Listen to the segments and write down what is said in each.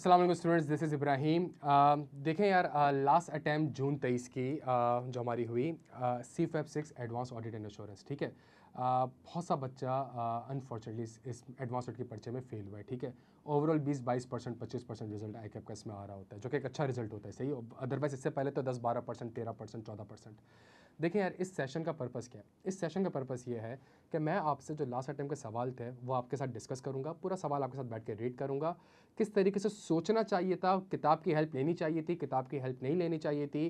Aslam students this is Ibrahim देखें यार last attempt जून तेईस की uh, जो हमारी हुई सी फैप six advance audit and insurance ठीक है uh, बहुत सा बच्चा अनफॉर्चुनेटली uh, इस एडवांस ऑडिट के पर्चे में फेल हुआ है ठीक है ओवरऑल बीस बाईस परसेंट पच्चीस परसेंट रिजल्ट आई का इसमें आ रहा होता है जो कि एक अच्छा रिजल्ट होता है सही अदरवाइज इससे पहले तो दस बारह परसेंट तेरह परसेंट चौदह परसेंट देखें यार इस सेशन का पर्पस क्या है इस सेशन का पर्पस ये है कि मैं आपसे जो लास्ट अटैम्प्ट के सवाल थे वो आपके साथ डिस्कस करूँगा पूरा सवाल आपके साथ बैठ के रीड करूँगा किस तरीके से सोचना चाहिए था किताब की हेल्प लेनी चाहिए थी किताब की हेल्प नहीं लेनी चाहिए थी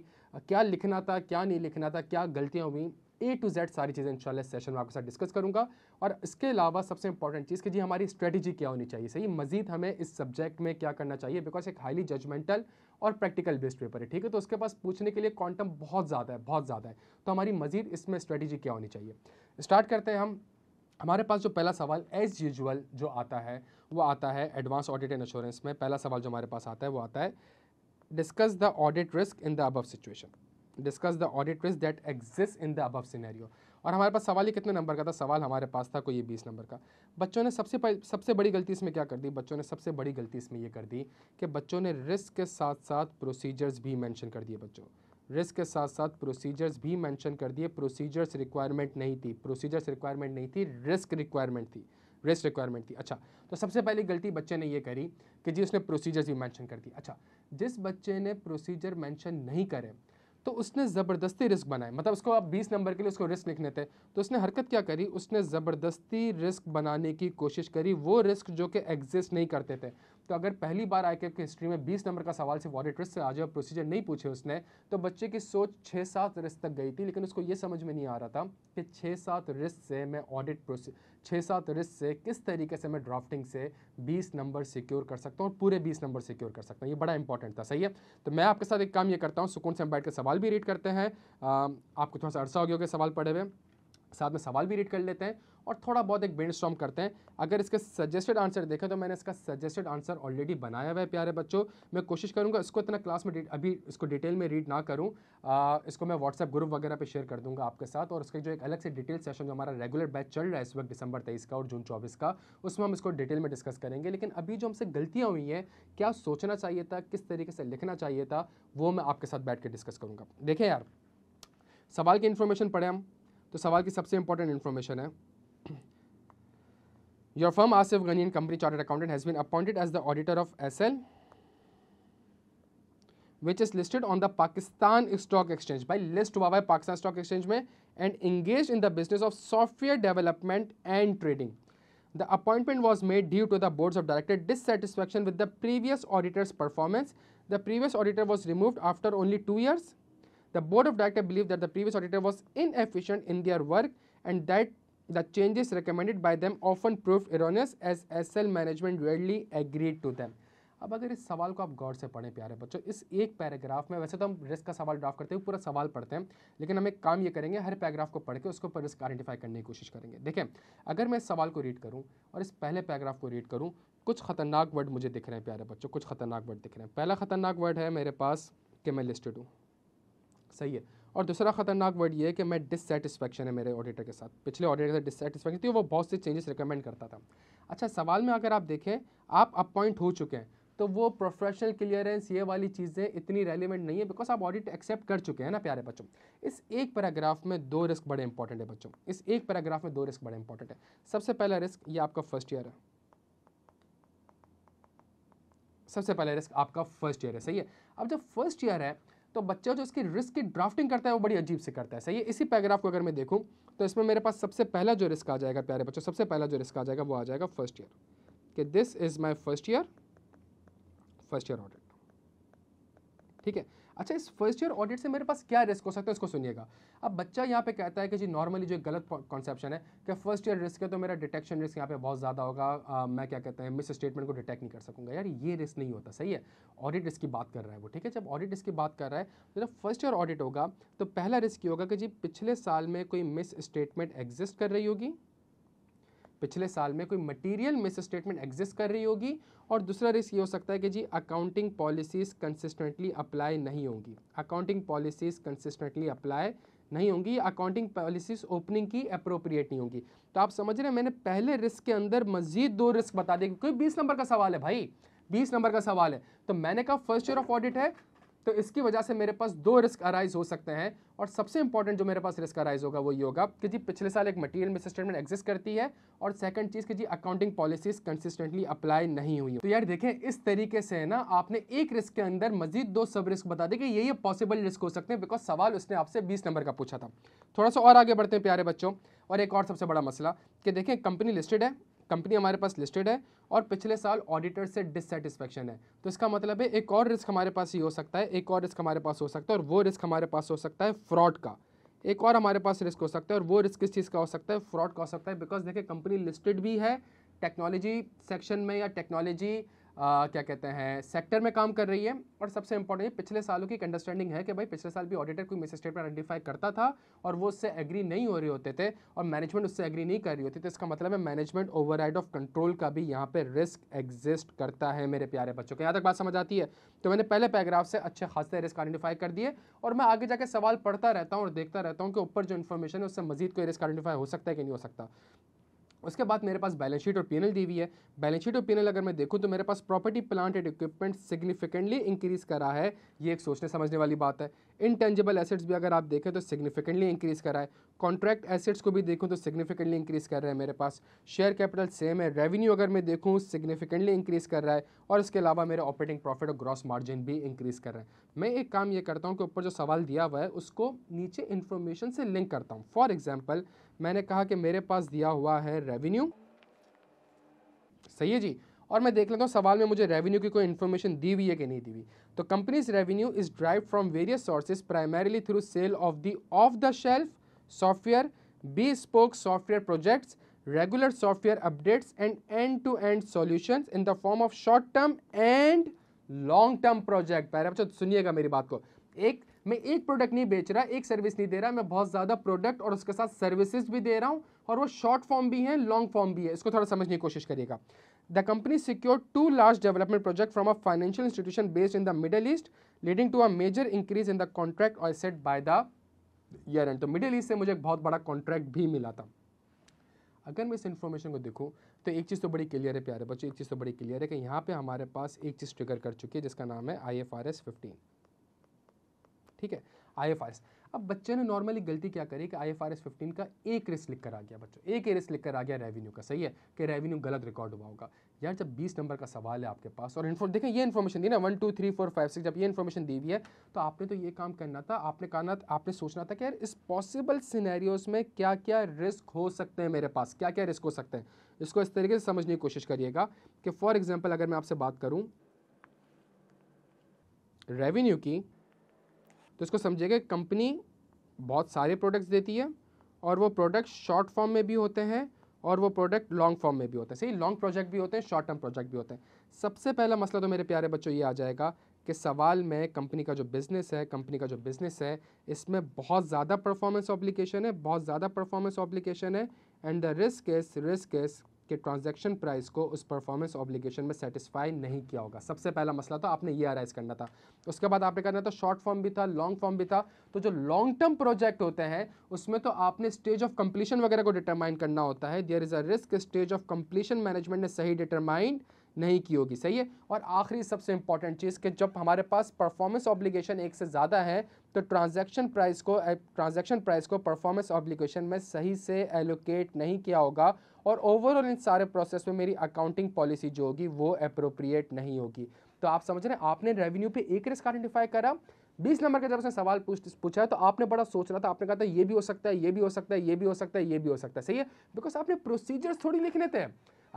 क्या लिखना था क्या नहीं लिखना था क्या गलतियाँ हुई ए टू जेड सारी चीज़ें इंशाल्लाह इस सेशन में आपके साथ डिस्कस करूंगा और इसके अलावा सबसे इंपॉर्टेंट चीज़ कि जी हमारी स्ट्रेटजी क्या होनी चाहिए सही मजीद हमें इस सब्जेक्ट में क्या करना चाहिए बिकॉज एक हाईली जजमेंटल और प्रैक्टिकल बेस्ड पेपर है ठीक है तो उसके पास पूछने के लिए क्वांटम बहुत ज़्यादा है बहुत ज़्यादा है तो हमारी मजीद इसमें स्ट्रेटजी क्या होनी चाहिए स्टार्ट करते हैं हम हमारे पास जो पहला सवाल एज यूजल जो आता है वो आता है एडवांस ऑडिट एंड एश्योरेंस में पहला सवाल जो हमारे पास आता है वो आता है discuss the audit risk in the above situation discuss the audit risk that exist in the above scenario और हमारे पास सवाल ही कितने नंबर का था सवाल हमारे पास था कोई ये बीस नंबर का बच्चों ने सबसे सबसे बड़ी गलती इसमें क्या कर दी बच्चों ने सबसे बड़ी गलती इसमें ये कर दी कि बच्चों ने रिस्क के साथ साथ प्रोसीजर्स भी मैंशन कर दिए बच्चों रिस्क के साथ साथ प्रोसीजर्स भी मैंशन कर दिए प्रोसीजर्स रिक्वायरमेंट नहीं थी प्रोसीजर्स रिक्वायरमेंट नहीं थी रिस्क रिक्वायरमेंट थी रेस्ट रिक्वायरमेंट थी अच्छा तो सबसे पहली गलती बच्चे ने ये करी कि जी उसने प्रोसीजर्स भी मैंशन कर दी अच्छा जिस बच्चे ने प्रोसीजर मैंशन नहीं करे तो उसने ज़बरदस्ती रिस्क बनाए मतलब उसको आप 20 नंबर के लिए उसको रिस्क लिखने थे तो उसने हरकत क्या करी उसने ज़बरदस्ती रिस्क बनाने की कोशिश करी वो रिस्क जो कि एग्जिस्ट नहीं करते थे तो अगर पहली बार आई की हिस्ट्री में बीस नंबर का सवाल सिर्फ वॉरेट रिस्क से आ जाए और प्रोसीजर नहीं पूछे उसने तो बच्चे की सोच छः सात रिस्क तक गई थी लेकिन उसको ये समझ में नहीं आ रहा था कि छः सात रिस्क से मैं ऑडिट प्रोसी छः सात रिस्क से किस तरीके से मैं ड्राफ्टिंग से बीस नंबर सिक्योर कर सकता हूँ और पूरे बीस नंबर सिक्योर कर सकता हूँ ये बड़ा इंपॉर्टेंट था सही है तो मैं आपके साथ एक काम ये करता हूँ सुकून से हम बैठ कर सवाल भी रीड करते हैं आपको थोड़ा सा अर्सा हो गया सवाल पढ़े हुए साथ में सवाल भी रीड कर लेते हैं और थोड़ा बहुत एक ब्रेन स्टॉम करते हैं अगर इसके सजेस्टेड आंसर देखें तो मैंने इसका सजेस्टेड आंसर ऑलरेडी बनाया हुआ है प्यारे बच्चों मैं कोशिश करूँगा इसको इतना क्लास में अभी इसको डिटेल में रीड ना करूँ इसको मैं व्हाट्सएप ग्रुप वगैरह पर शेयर कर दूँगा आपके साथ और उसका जो एक अलग से डिटेल सेशन जो हमारा रेगुलर बैच चल रहा है इस वक्त दिसंबर तेईस का और जून चौबीस का उसमें हम इसको डिटेल में डिस्कस करेंगे लेकिन अभी जो हमसे गलतियाँ हुई हैं क्या सोचना चाहिए था किस तरीके से लिखना चाहिए था वो मैं आपके साथ बैठ के डिस्कस करूँगा देखें यार सवाल की इन्फॉर्मेशन पढ़े हम तो सवाल की सबसे इंपॉर्टेंट इन्फॉर्मेशन है Your firm Asif Ghani Company Chartered Accountant has been appointed as the auditor of SL which is listed on the Pakistan Stock Exchange by list हुआ है Pakistan Stock Exchange and engaged in the business of software development and trading. The appointment was made due to the boards of director dissatisfaction with the previous auditor's performance. The previous auditor was removed after only two years. The board of director believed that the previous auditor was inefficient in their work and that the changes recommended by them often proved erroneous as SL management rarely agreed to them. अब अगर इस सवाल को आप गौर से पढ़ें प्यारे बच्चों इस एक पैराग्राफ में वैसे तो हम रिस्क का सवाल ड्राफ्ट करते हैं पूरा सवाल पढ़ते हैं लेकिन हम एक काम ये करेंगे हर पैराग्राफ को पढ़ के उसके ऊपर रिस्क आइडेंटिफाई करने की कोशिश करेंगे देखें अगर मैं इस सवाल को रीड करूँ और इस पहले पैराग्राफ को रीड करूँ कुछ खतरनाक वर्ड मुझे दिख रहे हैं प्यारे बच्चों कुछ खतरनाक वर्ड दिख रहे हैं पहला खतरनाक वर्ड है मेरे पास कि मैं लिस्टेड हूँ सही है और दूसरा खतरनाक वर्ड ये है कि मैं डिससेटिस्फेक्शन है मेरे ऑडिटर के साथ पिछले ऑडिटर के साथ डिससेटिस्फेक्शन थी वो बहुत से चेंजेस रिकमेंड करता था अच्छा सवाल में अगर आप देखें आप अपॉइंट हो चुके हैं तो वो प्रोफेशनल क्लियरेंस ये वाली चीज़ें इतनी रेलिवेंट नहीं है बिकॉज आप ऑडिट एक्सेप्ट कर चुके हैं ना प्यारे बच्चों इस एक पैराग्राफ में दो रिस्क बड़े इंपॉर्टेंट है बच्चों इस एक पैराग्राफ में दो रिस्क बड़े इंपॉर्टेंट है सबसे पहला रिस्क ये आपका फर्स्ट ईयर है सबसे पहला रिस्क आपका फर्स्ट ईयर है सही है अब जब फर्स्ट ईयर है तो बच्चा जो इसकी रिस्क की ड्राफ्टिंग करता है वो बड़ी अजीब से करता है सही है इसी पैराग्राफ को अगर मैं देखूँ तो इसमें मेरे पास सबसे पहला जो रिस्क आ जाएगा प्यारे बच्चों सबसे पहला जो रिस्क आ जाएगा वो आ जाएगा फर्स्ट ईयर कि this is my first year first year audit ठीक है अच्छा इस फर्स्ट ईयर ऑडिट से मेरे पास क्या रिस्क हो सकता है इसको सुनिएगा अब बच्चा यहाँ पे कहता है कि जी नॉर्मली जो गलत कॉन्सेप्शन है कि फर्स्ट ईयर रिस्क है तो मेरा डिटेक्शन रिस्क यहाँ पे बहुत ज़्यादा होगा आ, मैं क्या कहते हैं मिस स्टेटमेंट को डिटेक्ट नहीं कर सकूँगा यार ये रिस्क नहीं होता सही है ऑडिट रिस्क की बात कर रहा है वो ठीक है जब ऑडिट रिस्क की बात कर रहा है तो जब फर्स्ट ईयर ऑडिट होगा तो पहला रिस्क ये होगा कि जी पिछले साल में कोई मिस स्टेटमेंट एग्जिस्ट कर रही होगी पिछले साल में कोई मटेरियल मिस स्टेटमेंट एग्जिस्ट कर रही होगी और दूसरा रिस्क ये हो सकता है कि जी अकाउंटिंग पॉलिसीज़ कंसिस्टेंटली अप्लाई नहीं होंगी अकाउंटिंग पॉलिसीज़ कंसिस्टेंटली अप्लाई नहीं होंगी अकाउंटिंग पॉलिसीज ओपनिंग की अप्रोप्रिएट नहीं होंगी तो आप समझ रहे हैं मैंने पहले रिस्क के अंदर मजीद दो रिस्क बता दिए क्योंकि बीस नंबर का सवाल है भाई बीस नंबर का सवाल है तो मैंने कहा फर्स्ट ईयर ऑफ ऑडिट है तो इसकी वजह से मेरे पास दो रिस्क अराइज हो सकते हैं और सबसे इंपॉर्टेंट जो मेरे पास रिस्क अराइज होगा वो ये होगा कि जी पिछले साल एक मटेरियल मिस स्टेटमेंट एग्जिस्ट करती है और सेकंड चीज़ कि जी अकाउंटिंग पॉलिसीज कंसिस्टेंटली अप्लाई नहीं हुई तो यार देखें इस तरीके से है ना आपने एक रिस्क के अंदर मजीद दो सब रिस्क बता दें कि ये ये पॉसिबल रिस्क हो सकते हैं बिकॉज सवाल उसने आपसे बीस नंबर का पूछा था थोड़ा सा और आगे बढ़ते हैं प्यारे बच्चों और एक और सबसे बड़ा मसला कि देखें कंपनी लिस्टेड है कंपनी हमारे पास लिस्टेड है और पिछले साल ऑडिटर से डिससेटिस्फेक्शन है तो इसका मतलब है एक और रिस्क हमारे पास ही हो सकता है एक और रिस्क हमारे पास हो सकता है और वो रिस्क हमारे पास हो सकता है फ्रॉड का एक और हमारे पास रिस्क हो सकता है और वो रिस्क किस चीज़ का हो सकता है फ्रॉड का हो सकता है बिकॉज देखिए कंपनी लिस्टेड भी है टेक्नोलॉजी सेक्शन में या टेक्नोलॉजी आ, क्या कहते हैं सेक्टर में काम कर रही है और सबसे इंपॉर्टेंट पिछले सालों की एक अंडरस्टैंडिंग है कि भाई पिछले साल भी ऑडिटर कोई मिस स्टेटमेंट आइडेंटिफाई करता था और वो उससे एग्री नहीं हो रहे होते थे और मैनेजमेंट उससे एग्री नहीं कर रही होती थी इसका मतलब है मैनेजमेंट ओवर ऑफ कंट्रोल का भी यहाँ पर रिस्क एग्जिस्ट करता है मेरे प्यारे बच्चों को यहाँ तक बात समझ आती है तो मैंने पहले पैराग्राफ से अच्छे खासे रिस्क आइडेंटिफाई कर दिए और मैं आगे जाकर सवाल पढ़ता रहता हूँ और देखता रहता हूँ कि ऊपर जो इन्फॉर्मेशन है उससे मजीद कोई रिस्क आइडेंटिफाई हो सकता है कि नहीं हो सकता उसके बाद मेरे पास बैलेंस शीट और पी दी हुई है बैलेंस शीट और पी अगर मैं देखूं तो मेरे पास property plant and equipment significantly increase करा है ये एक सोचने समझने वाली बात है इनटेंजिबल एसेट्स भी अगर आप देखें तो सिग्निफिकेंटली इंक्रीज़ करा है कॉन्ट्रैक्ट एसेट्स को भी देखूँ तो सिग्निफिकेंटली इंक्रीज़ कर रहा है मेरे पास शेयर कैपिटल सेम है रेवेन्यू अगर मैं देखूँ सिग्निफिकेंटली इंक्रीज़ कर रहा है और इसके अलावा मेरे ऑपरेटिंग प्रॉफिट और ग्रॉस मार्जिन भी इंक्रीज़ कर रहे हैं मैं एक काम ये करता हूँ कि ऊपर जो सवाल दिया हुआ है उसको नीचे इन्फॉर्मेशन से लिंक करता हूँ फॉर एग्जाम्पल मैंने कहा कि मेरे पास दिया हुआ है रेवेन्यू सही है जी और मैं देख लेता हूँ सवाल में मुझे रेवेन्यू की कोई इन्फॉर्मेशन दी हुई है कि नहीं दी हुई तो company's revenue is drive from various sources primarily through sale of the of the shelf software bespoke software projects regular software updates and end to end solution in the form of short term and long term project project सुनिएगा मेरी बात को एक मैं एक product नहीं बेच रहा एक सर्विस नहीं दे रहा मैं बहुत ज़्यादा प्रोडक्ट और उसके साथ सर्विसेज भी दे रहा हूँ और वो शॉर्ट फॉर्म भी है लॉन्ग फॉर्म भी है इसको थोड़ा समझने की कोशिश करिएगा the company secure to large development project from a financial institution based in the Middle East leading to a major increase in the contract और set by the year end तो मिडिल ईस्ट से मुझे एक बहुत बड़ा contract भी मिला था अगर मैं इस इन्फॉर्मेशन को देखूँ तो एक चीज़ तो बड़ी क्लियर है प्यारे बच्चों एक चीज़ तो बड़ी क्लियर है कि यहाँ पे हमारे पास एक चीज़ ट्रिगर कर चुकी है जिसका नाम है I F R S fifteen ठीक है आई अब बच्चे ने नॉर्मली गलती क्या करी कि I F R S fifteen का एक रिस्क लिख कर आ गया बच्चों एक ही लिख कर आ गया रेवेन्यू का सही है कि रेवेन्यू गलत रिकॉर्ड हुआ होगा यार जब बीस नंबर का सवाल है आपके पास और इन्फॉर्म देखें ये इन्फॉर्मेशन दी ना one two three four five six जब ये इन्फॉर्मेशन दी हुई है तो आपने तो ये काम करना था आपने कहना आपने सोचना था कि यार इस पॉसिबल सिनेरियोज में क्या क्या रिस्क हो सकते हैं मेरे पास क्या क्या रिस्क हो सकते हैं इसको इस तरीके से समझने की कोशिश करिएगा कि फॉर एग्जाम्पल अगर मैं आपसे बात करूँ रेवेन्यू की तो इसको समझिएगा कंपनी बहुत सारे प्रोडक्ट्स देती है और वो प्रोडक्ट शॉर्ट फॉर्म में भी होते हैं और वो प्रोडक्ट लॉन्ग फॉर्म में भी होते हैं सही लॉन्ग प्रोजेक्ट भी होते हैं शॉर्ट टर्म प्रोजेक्ट भी होते हैं सबसे पहला मसला तो मेरे प्यारे बच्चों ये आ जाएगा कि सवाल में कंपनी का जो बिज़नेस है कंपनी का जो बिज़नेस है इसमें बहुत ज़्यादा परफॉर्मेंस ऑब्लिकेशन है बहुत ज़्यादा परफॉर्मेंस ऑब्लिकेशन है and the risk is risk is कि ट्रांजैक्शन प्राइस को उस परफॉर्मेंस ऑब्लिगेशन में सेटिस्फाई नहीं किया होगा सबसे पहला मसला तो आपने ये अराइज करना था उसके बाद आपने करना था शॉर्ट फॉर्म भी था लॉन्ग फॉर्म भी था तो जो लॉन्ग टर्म प्रोजेक्ट होते हैं उसमें तो आपने स्टेज ऑफ कंप्लीशन वगैरह को डिटरमाइन करना होता है there is a risk stage of completion management ने सही डिटरमाइन नहीं की होगी सही है और आखिरी सबसे इंपॉर्टेंट चीज़ कि जब हमारे पास परफॉर्मेंस ऑब्लिगेशन एक से ज़्यादा है तो ट्रांजैक्शन प्राइस को ट्रांजैक्शन प्राइस को परफॉर्मेंस ऑब्लिगेशन में सही से एलोकेट नहीं किया होगा और ओवरऑल इन सारे प्रोसेस में मेरी अकाउंटिंग पॉलिसी जो होगी वो अप्रोप्रिएट नहीं होगी तो आप समझ रहे हैं आपने रेवेन्यू पे एक रिस्क आइडेंटिफाई करा बीस नंबर का जब उसने सवाल पूछ पूछा है तो आपने बड़ा सोच रहा था आपने कहा था ये भी हो सकता है ये भी हो सकता है ये भी हो सकता है ये भी हो सकता है सही है बिकॉज आपने प्रोसीजर्स थोड़ी लिखने थे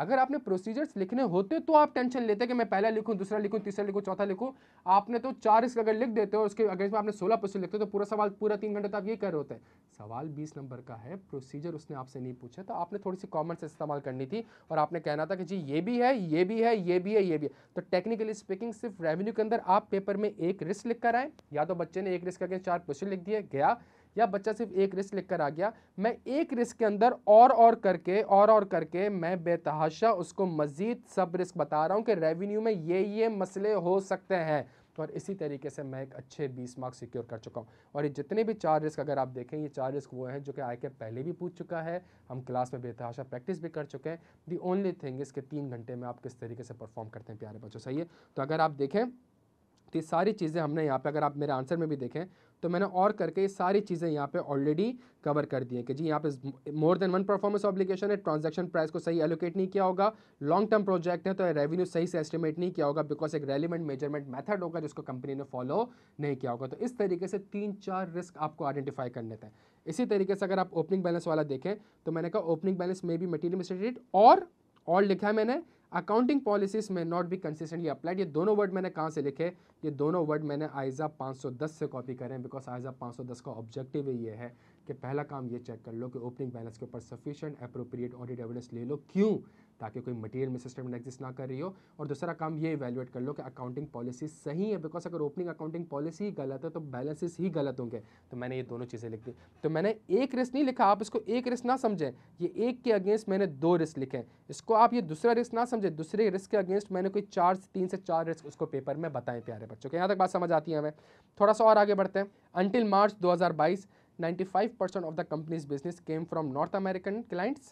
अगर आपने प्रोसीजर्स लिखने होते तो आप टेंशन लेते कि मैं पहला लिखूं दूसरा लिखूं तीसरा लिखूं चौथा लिखूं आपने तो चार इसका अगर लिख देते हो उसके अगेंस्ट में आपने सोलह प्रश्न लिखते हो तो पूरा सवाल पूरा तीन घंटे तो आप ये कर रहे होते हैं सवाल बीस नंबर का है प्रोसीजर उसने आपसे नहीं पूछा तो आपने थोड़ी सी कॉमन से इस्तेमाल करनी थी और आपने कहना था कि जी ये भी है ये भी है ये भी है ये भी है तो टेक्निकली स्पीकिंग सिर्फ रेवेन्यू के अंदर आप पेपर में एक रिस्क लिख कर आए या तो बच्चे ने एक रिस्क करके चार प्रश्न लिख दिए गया या बच्चा सिर्फ एक रिस्क कर आ गया मैं एक रिस्क के अंदर और और करके और और करके मैं बेतहाशा उसको मज़ीद सब रिस्क बता रहा हूँ कि रेवेन्यू में ये ये मसले हो सकते हैं और इसी तरीके से मैं एक अच्छे 20 मार्क्स सिक्योर कर चुका हूँ और ये जितने भी चार रिस्क अगर आप देखें ये चार रिस्क वो हैं जो कि आई के पहले भी पूछ चुका है हम क्लास में बेतहाशा प्रैक्टिस भी कर चुके हैं दी ओनली थिंग इसके तीन घंटे में आप किस तरीके से परफॉर्म करते हैं प्यारे बच्चों सही है तो अगर आप देखें तो ये सारी चीज़ें हमने यहाँ पर अगर आप मेरे आंसर में भी देखें तो मैंने और करके ये सारी चीज़ें यहाँ पे ऑलरेडी कवर कर दी हैं कि जी यहाँ पे more than one performance obligation है ट्रांजैक्शन प्राइस को सही एलोकेट नहीं किया होगा लॉन्ग टर्म प्रोजेक्ट है तो रेवेन्यू सही से एस्टिमेट नहीं किया होगा बिकॉज एक रेलिवेंट मेजरमेंट मैथड होगा जिसको कंपनी ने फॉलो नहीं किया होगा तो इस तरीके से तीन चार रिस्क आपको आइडेंटिफाई करने थे इसी तरीके से अगर आप ओपनिंग बैलेंस वाला देखें तो मैंने कहा ओपनिंग बैलेंस में भी मटीरियल और और लिखा है मैंने अकाउंटिंग पॉलिसीज में नॉट बी कंसिस्टेंटली अप्लाइड ये दोनों वर्ड मैंने कहाँ से लिखे ये दोनों वर्ड मैंने आयजा 510 से कॉपी करें बिकॉज आयजा 510 का ऑब्जेक्टिव ये है कि पहला काम ये चेक कर लो कि ओपनिंग बैलेंस के ऊपर सफिशेंट अप्रोप्रिएट ऑडिट एविडेंस ले लो क्यों ताकि कोई मटेरियल में सिस्टम एग्जिस्ट ना कर रही हो और दूसरा काम ये इवेलुएट कर लो कि अकाउंटिंग पॉलिसी सही है बिकॉज अगर ओपनिंग अकाउंटिंग पॉलिसी ही गलत है तो बैलेंसेस ही गलत होंगे तो मैंने ये दोनों चीज़ें लिख दी तो मैंने एक रिस्क नहीं लिखा आप इसको एक रिस्क ना समझें ये एक के अगेंस्ट मैंने दो रिस्क लिखे इसको आप ये दूसरा रिस्क ना समझें दूसरे रिस्क के अगेंस्ट मैंने कोई चार से तीन से चार रिस्क उसको पेपर में बताएं प्यारे बच्चों के यहाँ तक बात समझ आती है हमें थोड़ा सा और आगे बढ़ते हैं until March five 95% of the company's business came from North American clients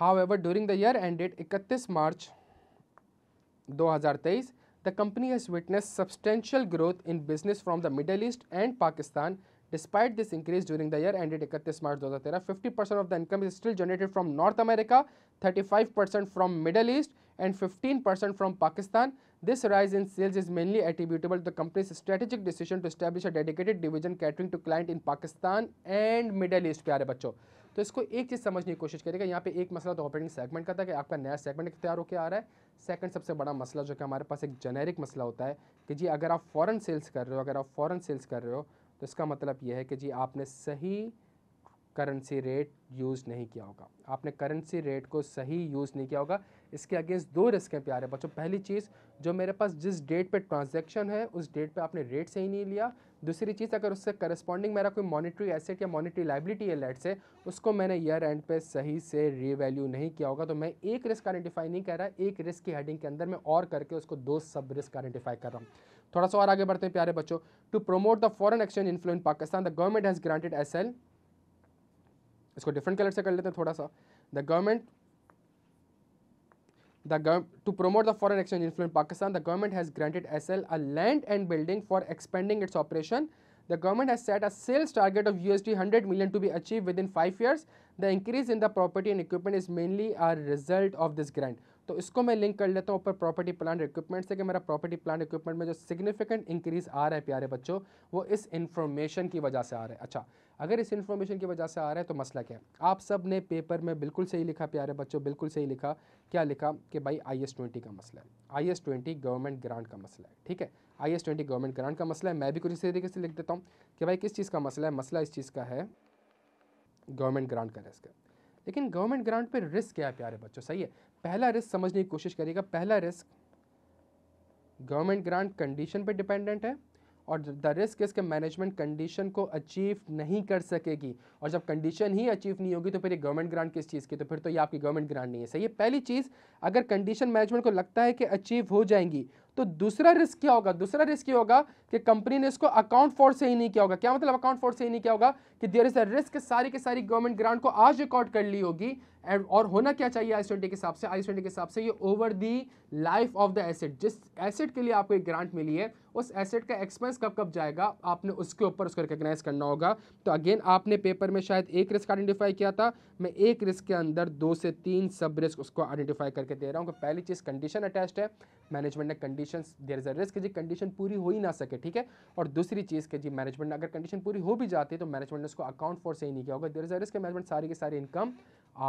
However, during the year ended 31 March 2023, the company has witnessed substantial growth in business from the Middle East and Pakistan. Despite this increase during the year ended 31 March 2013, 50% of the income is still generated from North America, 35% from Middle East and 15% from Pakistan. This rise in sales is mainly attributable to the company's strategic decision to establish a dedicated division catering to client in Pakistan and Middle East. बच्चों तो इसको एक चीज़ समझने की कोशिश करेगा यहाँ पे एक मसला तो ऑपरेटिंग सेगमेंट का था कि आपका नया सेगमेंट तैयार होकर आ रहा है सेकंड सबसे बड़ा मसला जो कि हमारे पास एक जेनेरिक मसला होता है कि जी अगर आप फॉरन सेल्स कर रहे हो अगर आप फ़ौरन सेल्स कर रहे हो तो इसका मतलब यह है कि जी आपने सही करेंसी रेट यूज़ नहीं किया होगा आपने करेंसी रेट को सही यूज़ नहीं किया होगा इसके अगेंस्ट दो रिस्कें प्यारे बच्चों पहली चीज़ जो मेरे पास जिस डेट पे ट्रांजैक्शन है उस डेट पे आपने रेट सही नहीं लिया दूसरी चीज़ अगर उससे करस्पॉन्डिंग मेरा कोई मॉनिटरी एसेट या मॉनिटरी लाइबिलिटी है लेट से उसको मैंने ईयर एंड पे सही से रीवैल्यू नहीं किया होगा तो मैं एक रिस्क आइडेंटिफाई नहीं कर रहा एक रिस्क की हेडिंग के अंदर मैं और करके उसको दो सब रिस्क आइडेंटिफाई कर रहा हूँ थोड़ा सा और आगे बढ़ते हैं प्यारे बच्चों to promote the foreign exchange inflow in Pakistan the government has granted S इसको डिफरेंट कलर से कर लेते हैं थोड़ा सा the government The to promote the foreign exchange influence in Pakistan, the government has granted SL a land and building for expanding its operation. The government has set a sales target of USD 100 million to be achieved within 5 years. The increase in the property and equipment is mainly a result of this grant. तो इसको मैं link कर लेता हूँ ऊपर property plan equipment से कि मेरा प्रॉपर्टी प्लान इक्विपमेंट में जो सिग्निफिकेंट इंक्रीज आ रहा है प्यारे बच्चों वो इस इन्फॉर्मेशन की वजह से आ रहा है अच्छा अगर इस इन्फॉर्मेशन की वजह से आ रहा है तो मसला क्या है आप सब ने पेपर में बिल्कुल सही लिखा प्यारे बच्चों बिल्कुल सही लिखा क्या लिखा कि भाई आई एस ट्वेंटी का मसला है I S twenty government grant का मसला है ठीक है I S twenty government grant का मसला है मैं भी कुछ इसी तरीके से लिख देता हूँ कि भाई किस चीज़ का मसला है मसला इस चीज़ का है गवर्नमेंट ग्रांट का इसका लेकिन गवर्नमेंट ग्रांट पे रिस्क क्या है प्यारे बच्चों सही है पहला रिस्क समझने की कोशिश करिएगा पहला रिस्क गवर्नमेंट ग्रांट कंडीशन पे डिपेंडेंट है और द रिस्क इसके मैनेजमेंट कंडीशन को अचीव नहीं कर सकेगी और जब कंडीशन ही अचीव नहीं होगी तो फिर ये गवर्नमेंट ग्रांट किस चीज़ की तो फिर तो ये आपकी गवर्नमेंट ग्रांट नहीं है सही है पहली चीज़ अगर कंडीशन मैनेजमेंट को लगता है कि अचीव हो जाएंगी तो दूसरा रिस्क क्या होगा दूसरा रिस्क ये होगा कि कंपनी ने इसको अकाउंट फॉर से ही नहीं किया होगा क्या मतलब अकाउंट फॉर से ही नहीं किया होगा कि देर इज अ रिस्क सारी के सारी गवर्नमेंट ग्रांट को आज रिकॉर्ड कर ली होगी एंड और होना क्या चाहिए आई के हिसाब से आई के हिसाब से ये over the life of the asset जिस एसेट के लिए आपको एक ग्रांट मिली है उस एसेट का एक्सपेंस कब कब जाएगा आपने उसके ऊपर उसको रिकग्नाइज करना होगा तो अगेन आपने पेपर में शायद एक रिस्क आइडेंटिफाई किया था मैं एक रिस्क के अंदर दो से तीन सब रिस्क उसको आइडेंटिफाई करके दे रहा हूँ पहली चीज़ कंडीशन अटैच्ड है मैनेजमेंट ने condition there is a risk जी कंडीशन पूरी हो ही ना सके ठीक है और दूसरी चीज़ के जी मैनेजमेंट ने अगर कंडीशन पूरी हो भी जाती है तो मैनेजमेंट ने उसको अकाउंट फॉर सही नहीं किया होगा there is a risk management सारी की सारी इनकम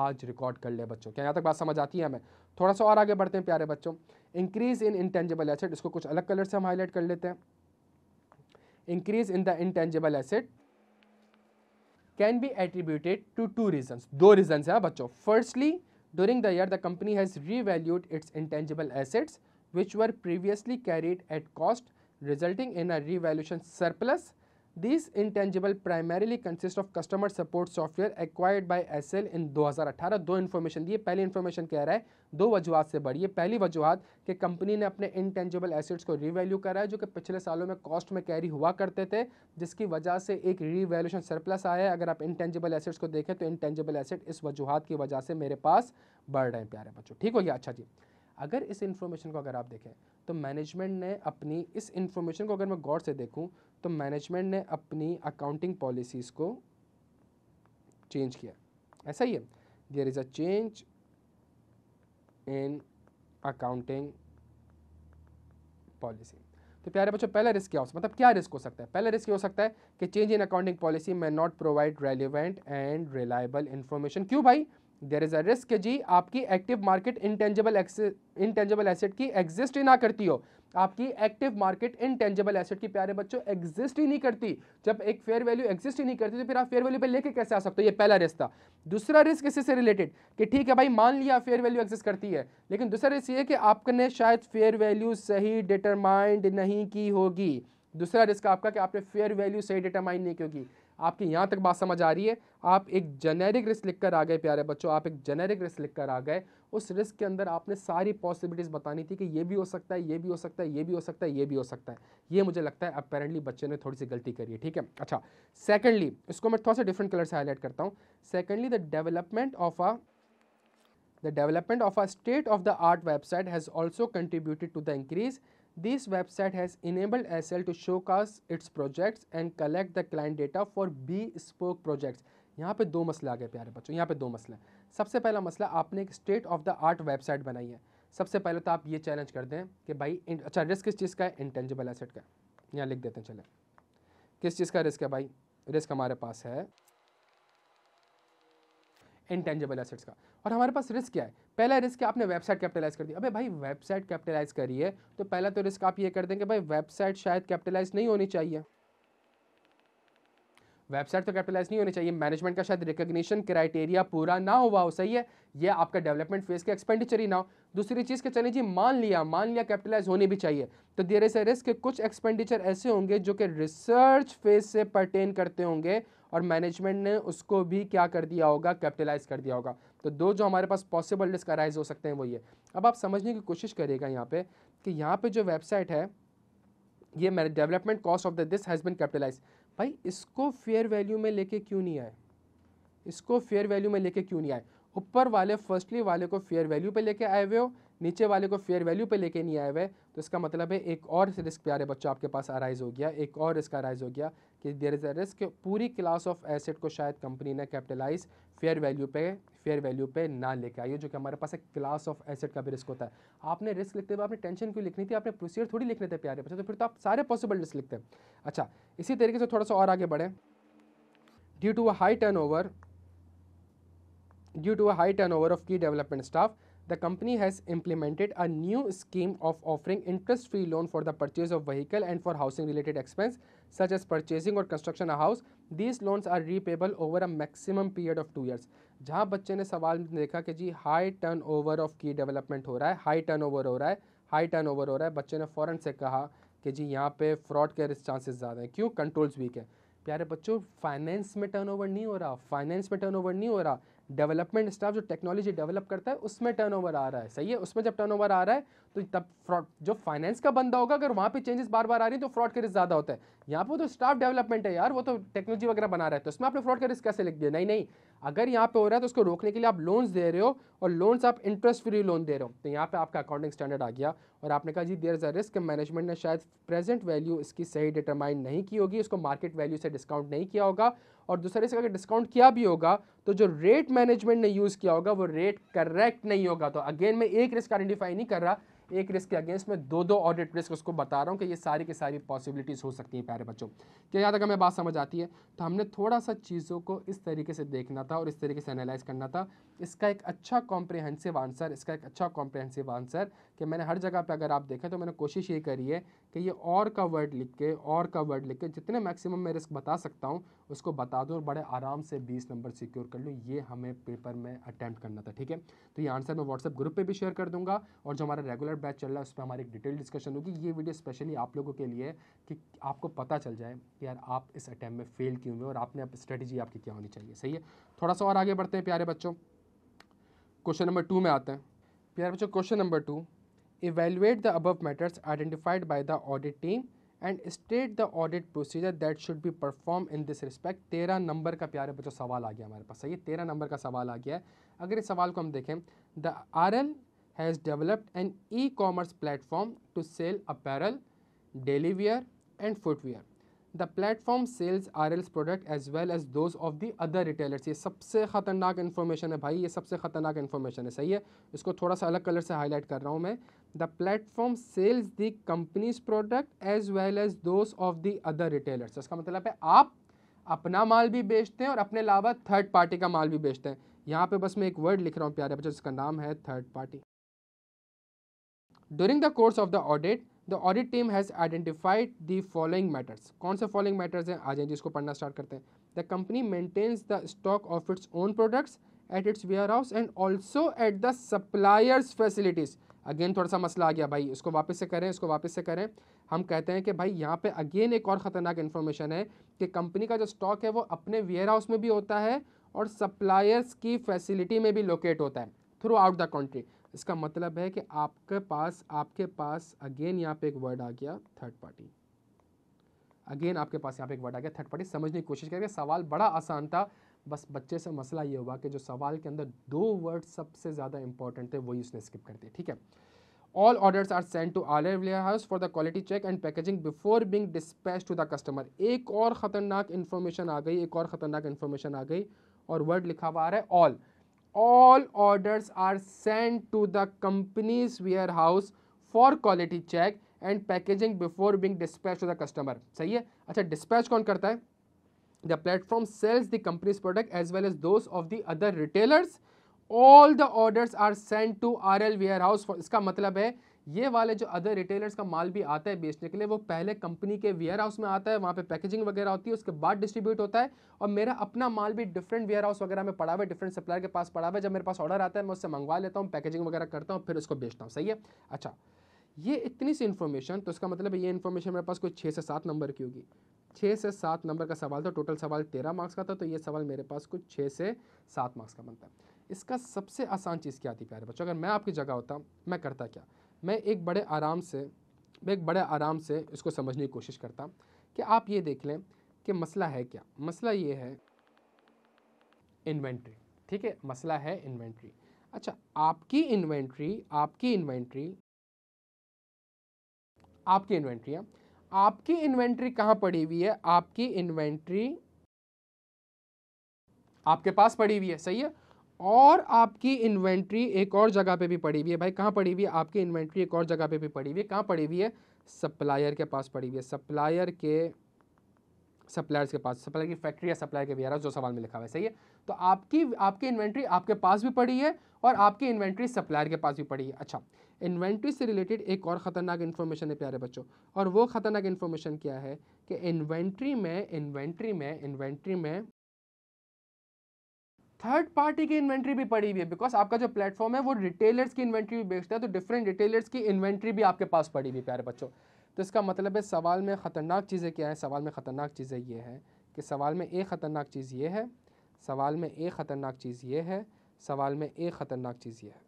आज रिकॉर्ड कर ले बच्चों क्या यहाँ तक बात समझ आती है हमें थोड़ा सा और आगे बढ़ते हैं प्यारे बच्चों इंक्रीज़ इन इंटेंजिबल एसेट इसको कुछ अलग कलर से हम हाईलाइट कर लेते हैं increase in the intangible asset can be attributed to two reasons दो रीजन्स हैं हाँ, बच्चों firstly during the year the company has revalued its intangible assets which were previously carried at cost resulting in a revaluation surplus this intangible primarily consist of customer support software acquired by S L 2018 दो information दिए पहली information कह रहा है दो वजूहत से बढ़ी है पहली वजूहत कि कंपनी ने अपने इंटेंजिबल एसेट्स को रीवैल्यू करा है जो कि पिछले सालों में कॉस्ट में कैरी हुआ करते थे जिसकी वजह से एक रिवैल्यूशन सरप्लस आया है अगर आप इंटेंजिबल एसेट्स को देखें तो इंटेंजिबल एसेट इस वजूहत की वजह से मेरे पास बढ़ रहे हैं प्यारे बच्चों ठीक हो गया अच्छा जी अगर इस इन्फॉर्मेशन को अगर आप देखें तो मैनेजमेंट ने अपनी इस इन्फॉर्मेशन को अगर मैं गौर से देखूं तो मैनेजमेंट ने अपनी अकाउंटिंग पॉलिसीज़ को चेंज किया ऐसा ही है there is a change in accounting policy तो प्यारे बच्चों पहला रिस्क क्या हो मतलब क्या रिस्क हो सकता है पहला रिस्क ये हो सकता है कि change in accounting policy may not provide relevant and reliable information क्यों भाई देर इज़ अ रिस्क जी आपकी active market intangible intangible asset की एग्जिस्ट ही ना करती हो आपकी एक्टिव मार्केट इंटेंजेबल एसेट की प्यारे बच्चों एग्जिस्ट ही नहीं करती जब एक फेयर वैल्यू एग्जिस्ट ही नहीं करती तो फिर आप फेयर वैल्यू पे लेके कैसे आ सकते हो ये पहला रिस्क था दूसरा रिस्क इसी से रिलेटेड कि ठीक है भाई मान लिया फेयर वैल्यू एग्जिस्ट करती है लेकिन दूसरा रिस्क ये कि आपने शायद फेयर वैल्यू सही डिटरमाइंड नहीं की होगी दूसरा रिस्क आपका कि आपने फेयर वैल्यू सही डिटरमाइंड नहीं की होगी आपकी यहाँ तक बात समझ आ रही है आप एक जेनेरिक रिस्क लिख कर आ गए प्यारे बच्चों आप एक जेनेरिक रिस्क लिख कर आ गए उस रिस्क के अंदर आपने सारी पॉसिबिलिटीज़ बतानी थी कि ये भी हो सकता है ये भी हो सकता है ये भी हो सकता है ये भी हो सकता है ये मुझे लगता है अपेरेंटली बच्चे ने थोड़ी सी गलती करी है ठीक है अच्छा सेकेंडली इसको मैं थोड़ा सा डिफरेंट कलर से हाईलाइट करता हूँ secondly the development of a the development of a state of the art website has also contributed to the increase This website has enabled SL to showcase its projects and collect the client data for bespoke projects. यहाँ पे दो मसले आ गए प्यारे बच्चों यहाँ पे दो मसले सबसे पहला मसला आपने एक state of the art website बनाई है सबसे पहले तो आप ये चैलेंज कर दें कि भाई अच्छा रिस्क किस चीज़ का है इंटेंजिबल एसेट का यहाँ लिख देते हैं चले किस चीज़ का रिस्क है भाई रिस्क हमारे पास है इंटेंजेबल एसेट्स का और हमारे पास रिस्क क्या है पहला रिस्क आपने वेबसाइट कैपिटलाइज कर दी अबे भाई वेबसाइट कैपिटलाइज करी है तो पहला तो रिस्क आप ये कर देंगे भाई वेबसाइट शायद कैपिटलाइज नहीं होनी चाहिए वेबसाइट तो कैपिटलाइज नहीं होनी चाहिए मैनेजमेंट का शायद रिकग्निशन क्राइटेरिया पूरा ना हुआ हो सही है ये आपका डेवलपमेंट फेज के एक्सपेंडिचर ही ना हो दूसरी चीज़ के चले जी मान लिया मान लिया कैपिटलाइज होने भी चाहिए तो देर इज रिस्क कुछ एक्सपेंडिचर ऐसे होंगे जो कि रिसर्च फेज से परटेन करते होंगे और मैनेजमेंट ने उसको भी क्या कर दिया होगा कैपिटलाइज कर दिया होगा तो दो जो हमारे पास पॉसिबल रिस्क अराइज हो सकते हैं वो ये अब आप समझने की कोशिश करिएगा यहाँ पे कि यहाँ पे जो वेबसाइट है ये development cost of the this has been capitalise भाई इसको फेयर वैल्यू में लेके क्यों नहीं आए इसको फेयर वैल्यू में लेके क्यों नहीं आए ऊपर वाले फर्स्टली वाले को फेयर वैल्यू पे लेके आए हुए हो नीचे वाले को फेयर वैल्यू पे लेके नहीं आए हुए तो इसका मतलब है एक और रिस्क प्यारे बच्चों आपके पास अराइज हो गया एक और रिस्क अराइज हो गया कि देर इज़ अ रिस्क पूरी क्लास ऑफ एसेट को शायद कंपनी ने कैपिटलाइज फेयर वैल्यू पे फेयर वैल्यू पे ना लेके आई हो जो कि हमारे पास एक क्लास ऑफ एसेट का भी रिस्क होता है आपने रिस्क लिखते हुए आपने टेंशन क्यों लिखनी थी आपने प्रोसीजर थोड़ी लिखने थे प्यारे बच्चे तो फिर तो आप सारे पॉसिबल रिस्क लिखते हैं अच्छा इसी तरीके से थोड़ा सा और आगे बढ़ें due to a high turnover due to a high turnover of की development staff the company has implemented a new scheme of offering interest-free loan for the purchase of vehicle and for housing-related expense, such as purchasing or construction a house. These loans are repayable over a maximum period of two years. जहाँ बच्चे ने सवाल देखा कि जी high turnover of की development हो रहा है हाई टर्न ओवर हो रहा है हाई टर्न ओवर हो रहा है बच्चे ने फ़ौरन से कहा कि जी यहाँ पे फ्रॉड के चांसेस ज़्यादा हैं क्यों कंट्रोल्स वीक है प्यारे बच्चों फाइनेंस में टर्नओवर नहीं हो रहा फाइनेंस में टर्नओवर नहीं हो रहा डेवलपमेंट स्टाफ जो टेक्नोलॉजी डेवलप करता है उसमें टर्नओवर आ रहा है सही है उसमें जब टर्नओवर आ रहा है तो तब फ्रॉड जो फाइनेंस का बंदा होगा अगर वहाँ पे चेंजेस बार बार आ रही है तो फ्रॉड का रिस्क ज़्यादा होता है यहाँ पर तो स्टाफ डेवलपमेंट है यार वो तो टेक्नोलॉजी वगैरह बना रहा है तो उसमें आपने फ्रॉड का रिस्क कैसे लिख दिया नहीं नहीं अगर यहाँ पे हो रहा है तो उसको रोकने के लिए आप लोन्स दे रहे हो और लोन्स आप इंटरेस्ट फ्री लोन दे रहे हो तो यहाँ पे आपका अकाउंटिंग स्टैंडर्ड आ गया और आपने कहा जी there is a risk management ने शायद प्रेजेंट वैल्यू इसकी सही डिटरमाइन नहीं की होगी इसको मार्केट वैल्यू से डिस्काउंट नहीं किया होगा और दूसरे से अगर डिस्काउंट किया भी होगा तो जो रेट मैनेजमेंट ने यूज़ किया होगा वो रेट करेक्ट नहीं होगा तो अगेन मैं एक रिस्क आइडेंटिफाई नहीं कर रहा एक रिस्क के अगेंस्ट में दो दो ऑडिट रिस्क उसको बता रहा हूँ कि ये सारी की सारी पॉसिबिलिटीज़ हो सकती हैं प्यारे बच्चों क्या यहाँ तक हमें बात समझ आती है तो हमने थोड़ा सा चीज़ों को इस तरीके से देखना था और इस तरीके से एनालाइज करना था इसका एक अच्छा कॉम्प्रिहेंसिव आंसर इसका एक अच्छा कॉम्प्रिहेंसिव आंसर कि मैंने हर जगह पे अगर आप देखें तो मैंने कोशिश ये करी है कि ये और का वर्ड लिख के और का वर्ड लिख के जितने मैक्सिमम मैं रिस्क बता सकता हूँ उसको बता दूँ और बड़े आराम से बीस नंबर सिक्योर कर लूँ ये हमें पेपर में अटैम्प्ट करना था ठीक है तो ये आंसर मैं व्हाट्सएप ग्रुप पर भी शेयर कर दूँगा और जो हमारा रेगुलर बैच चल रहा है उस पर हमारी एक डिटेल डिस्कशन होगी ये वीडियो स्पेशली आप लोगों के लिए कि आपको पता चल जाए कि यार आप इस अटैम्प में फेल क्यों हुए और आपने अब स्ट्रेटेजी आपकी क्या होनी चाहिए सही है थोड़ा सा और आगे बढ़ते हैं प्यारे बच्चों क्वेश्चन नंबर टू में आते हैं प्यारे बच्चों question number two evaluate the above matters identified by the audit team and state the audit procedure that should be perform in this respect तेरह नंबर का प्यारे बच्चों सवाल आ गया हमारे पास सही है तेरह नंबर का सवाल आ गया है अगर इस सवाल को हम देखें the R L has developed an e commerce platform to sell apparel daily wear and footwear the platform sells R L's product as well as those of the other retailers ये सबसे ख़तरनाक इन्फॉर्मेशन है भाई ये सबसे ख़तरनाक information है सही है इसको थोड़ा सा अलग कलर से हाईलाइट कर रहा हूँ मैं the platform sells the company's product as well as those of the other retailers इसका मतलब है आप अपना माल भी बेचते हैं और अपने अलावा थर्ड पार्टी का माल भी बेचते हैं यहाँ पे बस मैं एक वर्ड लिख रहा हूँ प्यारे बच्चों जिसका नाम है third party during the course of the audit the audit team has identified the following matters कौन से फॉलोइंग मैटर्स हैं आ जाए जिसको पढ़ना स्टार्ट करते हैं the company maintains the stock of its own products at its warehouse and also at the suppliers facilities again थोड़ा सा मसला आ गया भाई इसको वापस से करें इसको वापस से करें हम कहते हैं कि भाई यहाँ पे अगेन एक और ख़तरनाक इन्फॉर्मेशन है कि कंपनी का जो स्टॉक है वो अपने वेयर हाउस में भी होता है और सप्लायर्स की फैसिलिटी में भी लोकेट होता है थ्रू आउट द कंट्री इसका मतलब है कि आपके पास आपके पास अगेन यहाँ पे एक वर्ड आ गया थर्ड पार्टी अगेन आपके पास यहाँ पे एक वर्ड आ गया थर्ड पार्टी समझने की कोशिश करेंगे सवाल बड़ा आसान था बस बच्चे से मसला ये हुआ कि जो सवाल के अंदर दो वर्ड सबसे ज़्यादा इंपॉर्टेंट थे वही उसने स्किप कर दिए ठीक है all orders are send to R L house for the quality check and packaging before being dispatch to the customer एक और ख़तरनाक इन्फॉर्मेशन आ गई एक और ख़तरनाक इन्फॉर्मेशन आ गई और वर्ड लिखा हुआ आ रहा है all all orders are sent to the company's warehouse for quality check and packaging before being dispatched to the customer सही है अच्छा dispatch कौन करता है the platform sells the company's product as well as those of the other retailers all the orders are sent to RL warehouse for इसका मतलब है ये वाले जो अदर रिटेलर्स का माल भी आता है बेचने के लिए वो पहले कंपनी के वेयर हाउस में आता है वहाँ पे पैकेजिंग वगैरह होती है उसके बाद डिस्ट्रीब्यूट होता है और मेरा अपना माल भी डिफरेंट वेयर हाउस वगैरह में पड़ा हुआ है डिफरेंट सप्लायर के पास पड़ा हुआ है जब मेरे पास ऑर्डर आता है मैं उससे मंगवा लेता हूँ पैकेजिंग वगैरह करता हूँ फिर उसको बेचता हूँ सही है अच्छा ये इतनी सी इन्फॉर्मेशन तो इसका मतलब ये इन्फॉर्मेशन मेरे पास कोई छः से सात नंबर की होगी छः से सात नंबर का सवाल था टोटल सवाल तेरह मार्क्स का था तो ये सवाल मेरे पास कुछ छः से सात मार्क्स का बनता है इसका सबसे आसान चीज़ क्या थी प्यारे बच्चों अगर मैं आपकी जगह होता मैं करता क्या मैं एक बड़े आराम से मैं एक बड़े आराम से इसको समझने की कोशिश करता कि आप ये देख लें कि मसला है क्या मसला ये है इन्वेंट्री ठीक है मसला है इन्वेंट्री अच्छा आपकी इन्वेंट्री आपकी इन्वेंट्री आपकी इन्वेंट्री है हाँ। आपकी इन्वेंट्री कहाँ पड़ी हुई है आपकी इन्वेंट्री आपके पास पड़ी हुई है सही है और आपकी इन्वेंट्री एक और जगह पे भी पड़ी हुई है भाई कहाँ पड़ी हुई है आपकी इन्वेंट्री एक और जगह पे भी पड़ी हुई है कहाँ पड़ी हुई है सप्लायर के पास पड़ी हुई है सप्लायर के सप्लायर्स के पास सप्लायर की फैक्ट्री या सप्लायर के वेयर जो सवाल में लिखा हुआ है सही है तो आपकी आपकी इन्वेंट्री आपके पास भी पड़ी है और आपकी इन्वेंट्री सप्लायर के पास भी पड़ी है अच्छा इन्वेंट्री से रिलेटेड एक और ख़तरनाक इन्फॉर्मेशन है प्यारे बच्चों और वो ख़तरनाक इन्फॉर्मेशन क्या है कि इन्वेंट्री में इन्वेंट्री में इन्वेंट्री में थर्ड पार्टी की इन्वेंट्री भी पड़ी हुई है बिकॉज आपका जो प्लेटफॉर्म है वो रिटेलर्स की इन्वेंट्री भी बेचता है तो डिफरेंट रिटेलर्स की इन्वेंट्री भी आपके पास पड़ी हुई है प्यारे बच्चों तो इसका मतलब है सवाल में ख़तरनाक चीज़ें क्या है सवाल में ख़तरनाक चीज़ें ये हैं कि सवाल में एक ख़तरनाक चीज़ ये है सवाल में एक ख़तरनाक चीज़ ये है सवाल में एक ख़तरनाक चीज़ ये है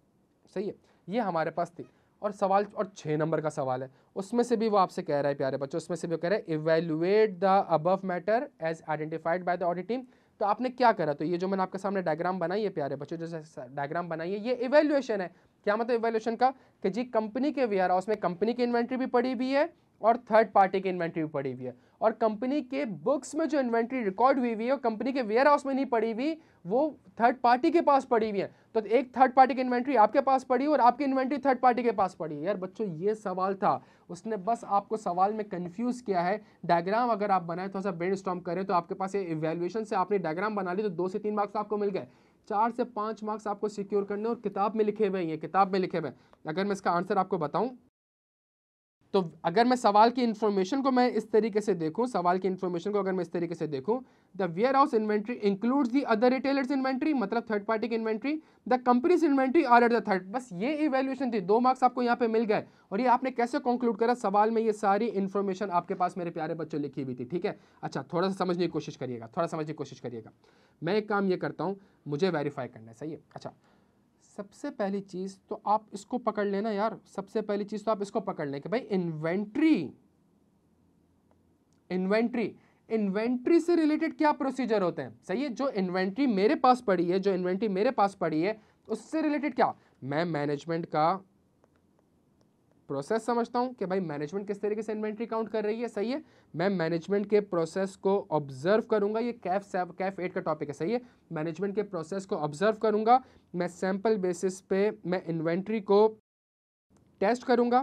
सही है ये हमारे पास थी और सवाल और छः नंबर का सवाल है उसमें से भी वो आपसे कह रहा है प्यारे बच्चों उसमें से भी वो कह रहा है evaluate the above matter as identified by the audit team तो आपने क्या करा तो ये जो मैंने आपके सामने डायग्राम बनाई है प्यारे बच्चों जैसे डायग्राम बनाई है ये इवेल्युएशन है क्या मतलब इवेल्युएशन का कि जी कंपनी के वेयर हाउस में कंपनी की इन्वेंट्री भी पड़ी हुई है और थर्ड पार्टी की इन्वेंट्री भी पड़ी हुई है और कंपनी के बुक्स में जो इन्वेंट्री रिकॉर्ड हुई हुई है और कंपनी के वेयर हाउस में नहीं पड़ी हुई वो थर्ड पार्टी के पास पड़ी हुई है तो एक थर्ड पार्टी की इन्वेंट्री आपके पास पड़ी और आपकी इन्वेंट्री थर्ड पार्टी के पास पड़ी यार बच्चों ये सवाल था उसने बस आपको सवाल में कन्फ्यूज किया है डायग्राम अगर आप बनाए थोड़ा सा ब्रेन करें तो आपके पास ये इवेल्युएशन से आपने डायग्राम बना ली तो दो से तीन मार्क्स आपको मिल गए चार से पाँच मार्क्स आपको सिक्योर करने और किताब में लिखे हुए हैं ये किताब में लिखे हुए अगर मैं इसका आंसर आपको बताऊँ तो अगर मैं सवाल की इन्फॉर्मेशन को मैं इस तरीके से देखूं सवाल की इन्फॉर्मेशन को अगर मैं इस तरीके से देखूं the warehouse inventory includes the other retailers inventory मतलब थर्ड पार्टी की inventory the company's inventory are at the third बस ये इवेल्यूशन थी दो मार्क्स आपको यहाँ पे मिल गए और ये आपने कैसे कंक्लूड करा सवाल में ये सारी इन्फॉर्मेशन आपके पास मेरे प्यारे बच्चों लिखी हुई थी ठीक है अच्छा थोड़ा सा समझने की कोशिश करिएगा थोड़ा समझने की कोशिश करिएगा मैं एक काम ये करता हूँ मुझे वेरीफाई करना है सही है अच्छा सबसे पहली चीज़ तो आप इसको पकड़ लेना यार सबसे पहली चीज़ तो आप इसको पकड़ लें कि भाई इन्वेंट्री इन्वेंट्री इन्वेंट्री से रिलेटेड क्या प्रोसीजर होते हैं सही है जो इन्वेंट्री मेरे पास पड़ी है जो इन्वेंट्री मेरे पास पड़ी है उससे रिलेटेड क्या मैं मैनेजमेंट का प्रोसेस समझता हूँ कि भाई मैनेजमेंट किस तरीके से इन्वेंट्री काउंट कर रही है सही है मैं मैनेजमेंट के प्रोसेस को ऑब्जर्व करूँगा ये कैफ सैप कैफ एट का टॉपिक है सही है मैनेजमेंट के प्रोसेस को ऑब्जर्व करूँगा मैं सैम्पल बेसिस पे मैं इन्वेंट्री को टेस्ट करूँगा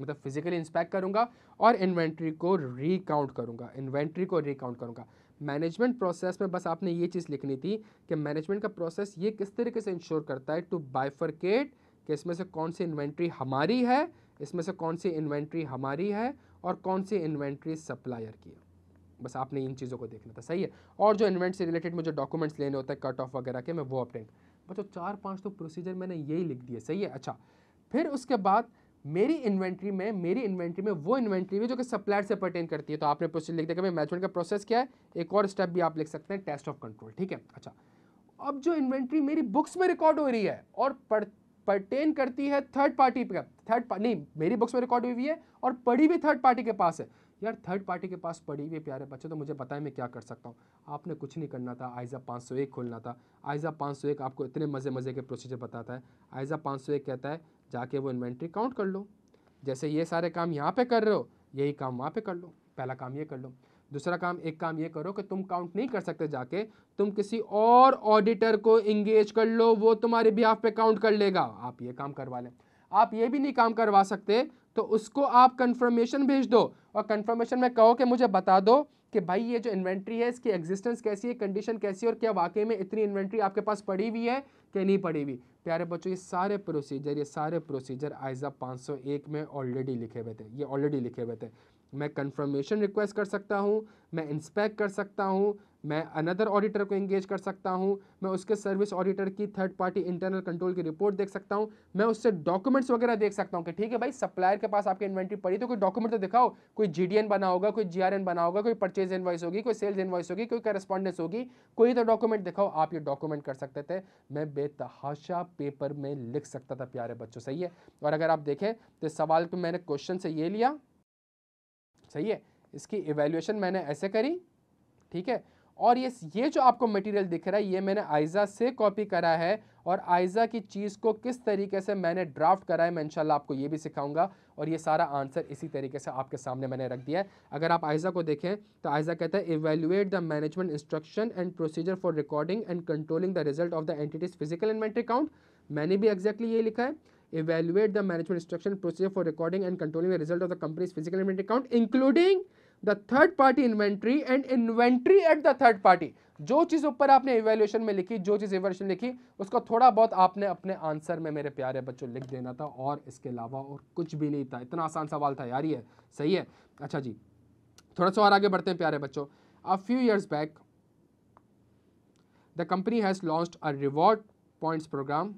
मतलब फिजिकली इंस्पेक्ट करूँगा और इन्वेंट्री को रिकाउंट करूँगा इन्वेंट्री को रिकाउंट करूँगा मैनेजमेंट प्रोसेस में बस आपने ये चीज़ लिखनी थी कि मैनेजमेंट का प्रोसेस ये किस तरीके से इंश्योर करता है टू बाइफरकेट कि इसमें से कौन सी इन्वेंट्री हमारी है इसमें से कौन सी इन्वेंट्री हमारी है और कौन सी इन्वेंट्री सप्लायर की है बस आपने इन चीज़ों को देखना था सही है और जो इन्वेंट से रिलेटेड मुझे डॉक्यूमेंट्स लेने होते हैं कट ऑफ वगैरह के मैं वो अपडेट बच्चों चार पाँच तो प्रोसीजर मैंने यही लिख दिए सही है अच्छा फिर उसके बाद मेरी इन्वेंट्री में मेरी इन्वेंट्री में वो इन्वेंट्री भी जो कि सप्लायर से परटेन करती है तो आपने प्रोसीजर लिख दिया कि भाई मैनेजमेंट का प्रोसेस क्या है एक और स्टेप भी आप लिख सकते हैं टेस्ट ऑफ कंट्रोल ठीक है अच्छा अब जो इन्वेंट्री मेरी बुक्स में रिकॉर्ड हो रही है और पढ़ परटेन करती है थर्ड पार्टी पर थर्ड पा, नहीं मेरी बुक्स में रिकॉर्ड हुई हुई है और पढ़ी भी थर्ड पार्टी के पास है यार थर्ड पार्टी के पास पढ़ी हुई प्यारे बच्चे तो मुझे बताएं मैं क्या कर सकता हूँ आपने कुछ नहीं करना था आयजा 501 खोलना था आयजा 501 आपको इतने मज़े मज़े के प्रोसीजर बताता है आयजा 501 कहता है जाके वो इन्वेंट्री काउंट कर लो जैसे ये सारे काम यहाँ पे कर रहे हो यही काम वहाँ पे कर लो पहला काम ये कर लो दूसरा काम एक काम ये करो कि तुम काउंट नहीं कर सकते जाके तुम किसी और ऑडिटर को इंगेज कर लो वो तुम्हारे बिहाफ पे काउंट कर लेगा आप ये काम करवा लें आप ये भी नहीं काम करवा सकते तो उसको आप कंफर्मेशन भेज दो और कंफर्मेशन में कहो कि मुझे बता दो कि भाई ये जो इन्वेंट्री है इसकी एग्जिस्टेंस कैसी है कंडीशन कैसी है और क्या वाकई में इतनी इन्वेंट्री आपके पास पड़ी हुई है कि नहीं पड़ी हुई प्यारे बच्चों ये सारे प्रोसीजर ये सारे प्रोसीजर आयजा 501 में ऑलरेडी लिखे हुए थे ये ऑलरेडी लिखे हुए थे मैं कंफर्मेशन रिक्वेस्ट कर सकता हूँ मैं इंस्पेक्ट कर सकता हूँ मैं अनदर ऑडिटर को एंगेज कर सकता हूँ मैं उसके सर्विस ऑडिटर की थर्ड पार्टी इंटरनल कंट्रोल की रिपोर्ट देख सकता हूँ मैं उससे डॉक्यूमेंट्स वगैरह देख सकता हूँ कि ठीक है भाई सप्लायर के पास आपकी इन्वेंट्री पड़ी तो कोई डॉक्यूमेंट तो दिखाओ कोई जी बना होगा कोई जी बना होगा कोई परचेज इन्वाइस होगी कोई सेल्स इन्वाइस होगी कोई करस्पॉन्डेंस होगी कोई तो डॉक्यूमेंट दिखाओ आप ये डॉक्यूमेंट कर सकते थे मैं बेतहाशा पेपर में लिख सकता था प्यारे बच्चों सही है और अगर आप देखें तो सवाल को मैंने क्वेश्चन से ये लिया सही है इसकी एवेल्यूएशन मैंने ऐसे करी ठीक है और ये ये जो आपको मटेरियल दिख रहा है ये मैंने आयजा से कॉपी करा है और आयजा की चीज़ को किस तरीके से मैंने ड्राफ्ट करा है मैं इनशाला आपको ये भी सिखाऊंगा और ये सारा आंसर इसी तरीके से आपके सामने मैंने रख दिया है अगर आप आयजा को देखें तो आयजा कहता है evaluate the management instruction and procedure for recording and controlling the result of the entity's physical inventory count मैंने भी एक्जैक्टली exactly ये लिखा है evaluate the management instruction procedure for recording and controlling the result of the company's physical inventory account including the third party inventory and inventory at the third party जो चीज़ ऊपर आपने evaluation में लिखी जो चीज़ इवेल्यूशन लिखी उसको थोड़ा बहुत आपने अपने आंसर में मेरे प्यारे बच्चों लिख देना था और इसके अलावा और कुछ भी नहीं था इतना आसान सवाल था यार ये सही है अच्छा जी थोड़ा सा और आगे बढ़ते हैं प्यारे बच्चों a few years back the company has launch a reward points programme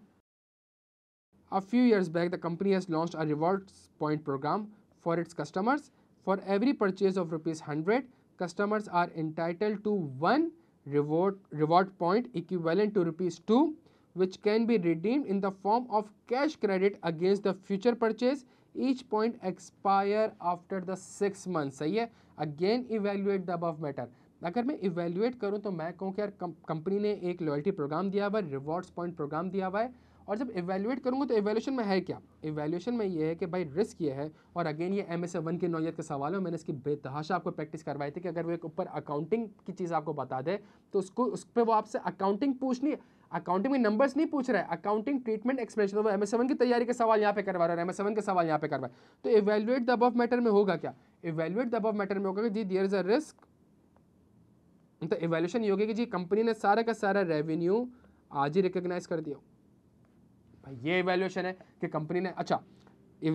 A few years back, the company has launched a rewards point program for its customers. For every purchase of rupees hundred, customers are entitled to one reward, reward point equivalent to rupees two, which can be redeemed in the form of cash credit against the future purchase each point expire after the six months. सही है Again evaluate the above matter. अगर मैं evaluate करूं तो मैं कहूं कि यार कंपनी ने एक लॉयल्टी प्रोग्राम दिया हुआ है रिवॉर्ड्स पॉइंट प्रोग्राम दिया हुआ है और जब एवेल्यूएट करूँगा तो एवेल्यूशन में है क्या एवेल्यूशन में ये है कि भाई रिस्क ये है और अगेन ये एम एस ए वन की नौीयत के सवाल है मैंने इसकी बेतहाशा आपको प्रैक्टिस करवाई थी कि अगर वो एक ऊपर अकाउंटिंग की चीज़ आपको बता दे तो उसको उस पर वो आपसे अकाउंटिंग पूछनी अकाउंटिंग में नंबर्स नहीं पूछ रहा है अकाउंटिंग ट्रीटमेंट एक्सप्रेशन वो एम एस की तैयारी के सवाल यहाँ पे करवा रहा है एम एस के सवाल यहाँ पे करवा तो एवेल्युएट द अबव मैटर में होगा क्या एवेल्युएट द अबव मैटर में होगा कि जी देयर इज अ रिस्क तो एवेल्यूशन ये होगी कि जी कंपनी ने सारा का सारा रेवेन्यू आज ही रिकोगनाइज कर दिया ये इवेल्युएशन है कि कंपनी ने अच्छा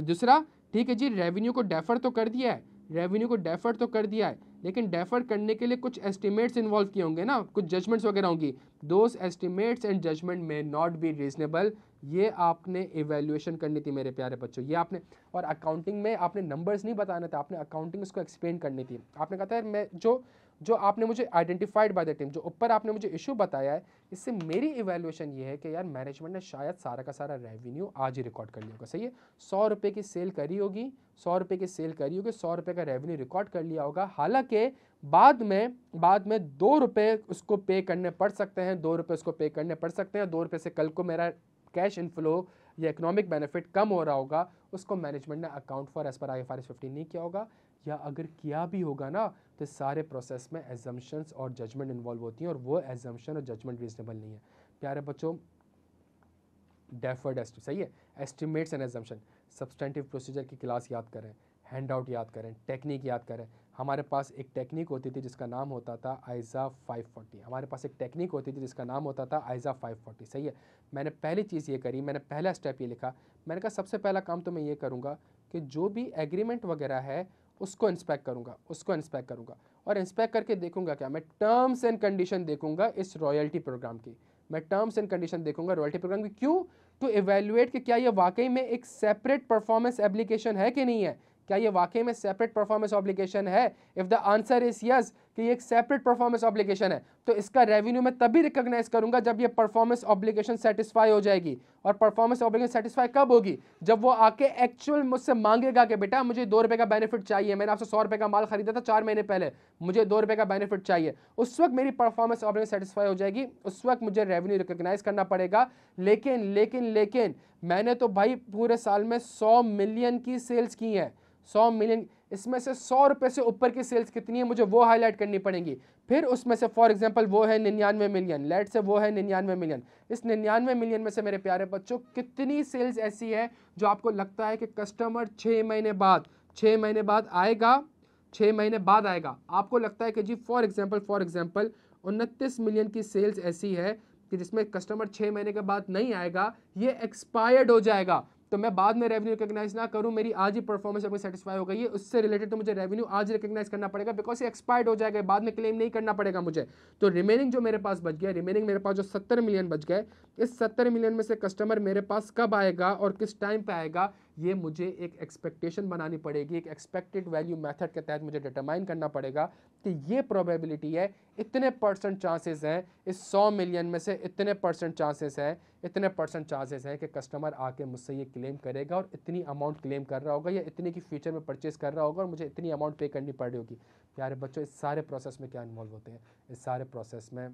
दूसरा ठीक है जी रेवेन्यू को डेफर तो कर दिया है रेवेन्यू को डेफर तो कर दिया है लेकिन डेफर करने के लिए कुछ एस्टिमेट्स इन्वॉल्व किए होंगे ना कुछ जजमेंट्स वगैरह होंगी those estimates and judgement may not be reasonable ये आपने इवेल्युएशन करनी थी मेरे प्यारे बच्चों ये आपने और अकाउंटिंग में आपने नंबर्स नहीं बताना था आपने अकाउंटिंग उसको एक्सप्लेन करनी थी आपने कहा था मैं जो जो आपने मुझे आइडेंटिफाइड बाय द टीम जो ऊपर आपने मुझे इशू बताया है इससे मेरी इवेल्युएशन ये है कि यार मैनेजमेंट ने शायद सारा का सारा रेवेन्यू आज ही रिकॉर्ड कर लिया होगा सही है सौ रुपये की सेल करी होगी सौ रुपये की सेल करी होगी सौ रुपये का रेवेन्यू रिकॉर्ड कर लिया होगा हालांकि बाद में बाद में दो रुपये उसको पे करने पड़ सकते हैं दो रुपये उसको पे करने पड़ सकते हैं दो रुपये से कल को मेरा कैश इनफ्लो या इकोनॉमिक बेनिफिट कम हो रहा होगा उसको मैनेजमेंट ने अकाउंट फॉर एस पर I F R S fifteen नहीं किया होगा या अगर किया भी होगा ना तो सारे प्रोसेस में एजम्पन्स और जजमेंट इन्वॉल्व होती हैं और वो एजम्पन और जजमेंट रीजनेबल नहीं है प्यारे बच्चों डेफर्ड एस्ट सही है estimates and assumption substantive procedure की क्लास याद करें हैंड आउट याद करें टेक्निक याद करें हमारे पास एक टेक्निक होती थी जिसका नाम होता था आइज़ा 540 हमारे पास एक टेक्निक होती थी जिसका नाम होता था आइज़ा 540 सही है मैंने पहली चीज़ ये करी मैंने पहला स्टेप ये लिखा मैंने कहा सबसे पहला काम तो मैं ये करूँगा कि जो भी एग्रीमेंट वगैरह है उसको इंस्पेक्ट करूंगा उसको इंस्पेक्ट करूंगा और इंस्पेक्ट करके देखूंगा क्या मैं टर्म्स एंड कंडीशन देखूंगा इस रॉयल्टी प्रोग्राम की मैं टर्म्स एंड कंडीशन देखूंगा रॉयल्टी प्रोग्राम की क्यों टू इवेल्युएट कि क्या ये वाकई में एक सेपरेट परफॉर्मेंस एप्लीकेशन है कि नहीं है क्या ये वाकई में सेपरेट परफॉर्मेंस ऑब्लिकेशन है if the answer is yes कि ये एक सेपरेट परफॉर्मेंस ऑब्लिगेशन है तो इसका रेवेन्यू मैं तभी रिकॉग्नाइज करूंगा जब ये परफॉर्मेंस ऑब्लिगेशन सेटिस्फाई हो जाएगी और परफॉर्मेंस ऑब्लिगेशन सेटिस्फाई कब होगी जब वो आके एक्चुअल मुझसे मांगेगा कि बेटा मुझे दो रुपये का बेनिफिट चाहिए मैंने आपसे सौ रुपये का माल खरीदा था चार महीने पहले मुझे दो रुपये का बेनिफिट चाहिए उस वक्त मेरी परफॉर्मेंस ऑब्लिगेशन सेटिस्फाई हो जाएगी उस वक्त मुझे रेवेन्यू रिकॉग्नाइज करना पड़ेगा लेकिन लेकिन लेकिन मैंने तो भाई पूरे साल में सौ मिलियन की सेल्स की है सौ मिलियन इसमें से सौ रुपये से ऊपर की सेल्स कितनी है मुझे वो हाईलाइट करनी पड़ेंगी फिर उसमें से फॉर एग्जांपल वो है निन्यानवे मिलियन लेट से वो है निन्यानवे मिलियन इस निन्यानवे मिलियन में से मेरे प्यारे बच्चों कितनी सेल्स ऐसी है जो आपको लगता है कि कस्टमर छः महीने बाद छः महीने बाद आएगा छः महीने बाद आएगा आपको लगता है कि जी फॉर एग्जाम्पल फॉर एग्जाम्पल उनतीस मिलियन की सेल्स ऐसी है कि जिसमें कस्टमर छः महीने के बाद नहीं आएगा ये एक्सपायर्ड हो जाएगा तो मैं बाद में रेवेन्यू रिकग्नाइज ना करूँ मेरी आज ही परफॉर्मेंस अपनी सेटिस्फाई हो गई है उससे रिलेटेड तो मुझे रेवेन्यू आज रिकोगनाइज करना पड़ेगा बिकॉज एक्सपायर्ड हो जाएगा बाद में क्लेम नहीं करना पड़ेगा मुझे तो रिमेनिंग जो मेरे पास बच गया रिमेनिंग मेरे पास जो सत्तर मिलियन बच गए इस सत्तर मिलियन में से कस्टमर मेरे पास कब आएगा और किस टाइम पर आएगा ये मुझे एक एक्सपेक्टेशन बनानी पड़ेगी एक एक्सपेक्टेड वैल्यू मेथड के तहत मुझे डिटरमाइन करना पड़ेगा कि ये प्रोबेबिलिटी है इतने परसेंट चांसेस हैं इस सौ मिलियन में से इतने परसेंट चांसेस हैं इतने परसेंट चांसेस हैं कि कस्टमर आके मुझसे ये क्लेम करेगा और इतनी अमाउंट क्लेम कर रहा होगा या इतने की फ्यूचर में परचेज़ कर रहा होगा और मुझे इतनी अमाउंट पे करनी पड़ रही होगी प्यारे बच्चों इस सारे प्रोसेस में क्या इन्वॉल्व होते हैं इस सारे प्रोसेस में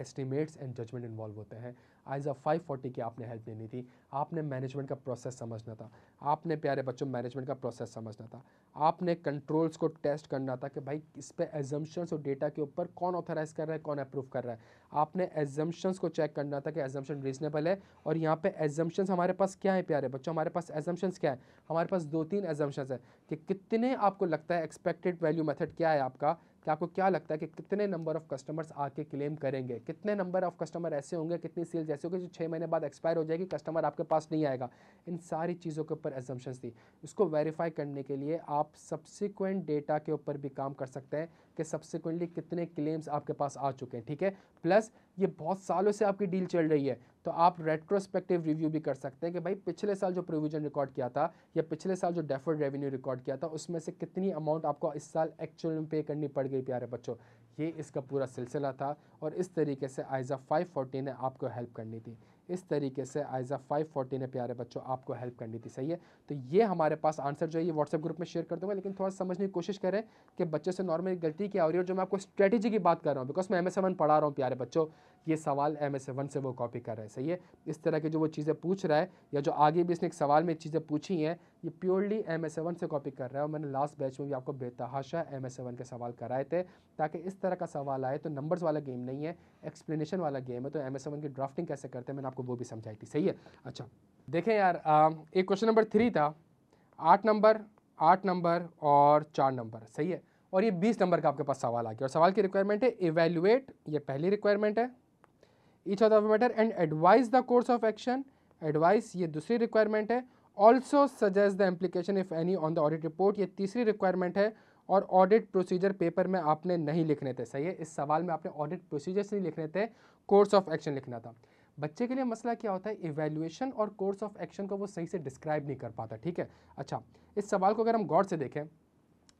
एस्टिमेट्स एंड जजमेंट इन्वॉल्व होते हैं आइज ऑफ फाइव फोर्टी की आपने हेल्प लेनी थी आपने मैनेजमेंट का प्रोसेस समझना था आपने प्यारे बच्चों मैनेजमेंट का प्रोसेस समझना था आपने कंट्रोल्स को टेस्ट करना था कि भाई इस पर एजम्पन्स और डेटा के ऊपर कौन ऑथराइज कर रहा है कौन अप्रूव कर रहा है आपने एजम्पन्स को चेक करना था कि एजम्पन रीजनेबल है और यहाँ पे एजम्पन्स हमारे पास क्या है प्यारे बच्चों हमारे पास एजम्पन्स क्या है हमारे पास दो तीन एजम्पन्स है कि कितने आपको लगता है एक्सपेक्टेड वैल्यू मेथड क्या है आपका कि आपको क्या लगता है कि कितने नंबर ऑफ़ कस्टमर्स आके क्लेम करेंगे कितने नंबर ऑफ़ कस्टमर ऐसे होंगे कितनी सेल्स ऐसे होंगे जो छः महीने बाद एक्सपायर हो जाएगी कस्टमर आपके पास नहीं आएगा इन सारी चीज़ों के ऊपर एजम्पन्स थी उसको वेरीफाई करने के लिए आप सब्सिक्वेंट डेटा के ऊपर भी काम कर सकते हैं कि सब्सिक्वेंटली कितने क्लेम्स आपके पास आ चुके हैं ठीक है प्लस ये बहुत सालों से आपकी डील चल रही है तो आप रेट्रोस्पेक्टिव रिव्यू भी कर सकते हैं कि भाई पिछले साल जो प्रोविजन रिकॉर्ड किया था या पिछले साल जो डेफर्ड रेवेन्यू रिकॉर्ड किया था उसमें से कितनी अमाउंट आपको इस साल एक्चुअल में पे करनी पड़ गई प्यारे बच्चों ये इसका पूरा सिलसिला था और इस तरीके से आइजा फाइव ने आपको हेल्प करनी थी इस तरीके से आइज़ा फोर्टी ने प्यारे बच्चों आपको हेल्प करनी थी सही है तो ये हमारे पास आंसर जो है ये व्हाट्सएप ग्रुप में शेयर कर दूंगा लेकिन थोड़ा समझने की कोशिश करें कि बच्चे से नॉर्मल गलती क्या हो रही है और जो मैं आपको स्ट्रेटेजी की बात कर रहा हूँ बिकॉज मैं एम एस पढ़ा रहा हूँ प्यारे बच्चों ये सवाल एम एस वन से वो कॉपी कर रहा है सही है इस तरह की जो वो चीज़ें पूछ रहा है या जो आगे भी इसने एक सवाल में चीज़ें पूछी हैं ये प्योरली एम एस वन से कॉपी कर रहा है और मैंने लास्ट बैच में भी आपको बेतहाशा एम एस वन के सवाल कराए थे ताकि इस तरह का सवाल आए तो नंबर्स वाला गेम नहीं है एक्सप्लेनेशन वाला गेम है तो एम एस वन की ड्राफ्टिंग कैसे करते हैं मैंने आपको वो भी समझाई थी सही है अच्छा देखें यार एक क्वेश्चन नंबर थ्री था आठ नंबर आठ नंबर और चार नंबर सही है और ये बीस नंबर का आपके पास सवाल आ गया और सवाल की रिक्वायरमेंट है इवेल्युएट ये पहली रिक्वायरमेंट है each of the matter and advise the course of action advice ये दूसरी रिक्वायरमेंट है also suggest the implication if any on the audit report ये तीसरी रिक्वायरमेंट है और ऑडिट प्रोसीजर पेपर में आपने नहीं लिखने थे सही है इस सवाल में आपने ऑडिट प्रोसीजर्स नहीं लिखने थे कोर्स ऑफ एक्शन लिखना था बच्चे के लिए मसला क्या होता है इवेल्युएशन और कोर्स ऑफ एक्शन को वो सही से डिस्क्राइब नहीं कर पाता ठीक है अच्छा इस सवाल को अगर हम गौर से देखें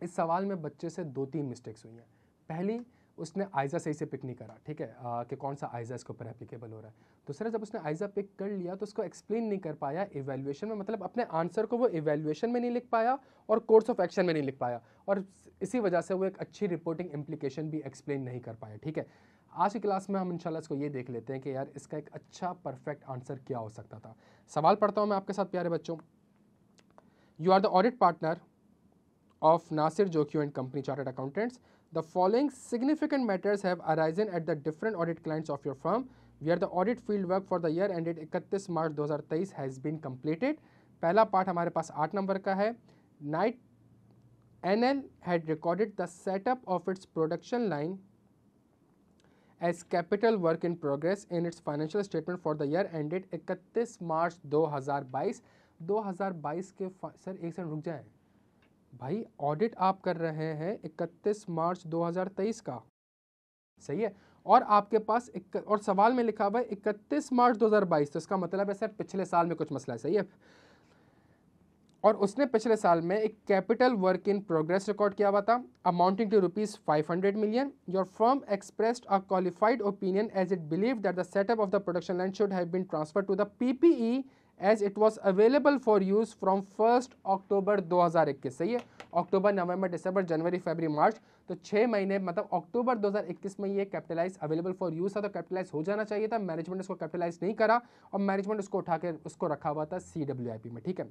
इस सवाल में बच्चे से दो तीन मिस्टेक्स हुई हैं पहली उसने आयजा सही से पिक नहीं करा ठीक है आ, कि कौन सा आयजा इसके ऊपर एप्लीकेबल हो रहा है दूसरा तो जब उसने आयजा पिक कर लिया तो उसको एक्सप्लेन नहीं कर पाया एवेल्यूएशन में मतलब अपने आंसर को वो एवेल्यूएशन में नहीं लिख पाया और कोर्स ऑफ एक्शन में नहीं लिख पाया और इसी वजह से वो एक अच्छी रिपोर्टिंग इम्प्लीकेशन भी एक्सप्लेन नहीं कर पाया ठीक है आज की क्लास में हम इंशाल्लाह इसको ये देख लेते हैं कि यार इसका एक अच्छा परफेक्ट आंसर क्या हो सकता था सवाल पढ़ता हूँ मैं आपके साथ प्यारे बच्चों you are the audit partner of Nasir जोक्यू and company chartered accountants The following significant matters have arisen at the different audit clients of your firm where the audit field work for the year ended 31 March 2023 has been completed. पहला part हमारे पास आठ number का है Knight N L had recorded the setup of its production line as capital work in progress in its financial statement for the year ended 31 March 2022 2022 के sir एक second रुक जाए भाई ऑडिट आप कर रहे हैं 31 मार्च 2023 का सही है और आपके पास एक और सवाल में लिखा हुआ है 31 मार्च 2022 तो इसका मतलब है सर पिछले साल में कुछ मसला है सही है और उसने पिछले साल में एक capital work in progress record किया हुआ था amounting to rupees five hundred million your firm expressed a qualified opinion as it believe that the setup of the production line should have been transfer to the PPE as it was available for use from first October 2021 सही है अक्टूबर नवंबर दिसंबर जनवरी फरवरी मार्च तो छः महीने मतलब अक्टूबर 2021 में ये capitalise available for use था तो कैपिटलाइज हो जाना चाहिए था मैनेजमेंट उसको कैपिटलाइज नहीं करा और मैनेजमेंट उसको उठा के उसको रखा हुआ था सी डब्ल्यू आई पी में ठीक है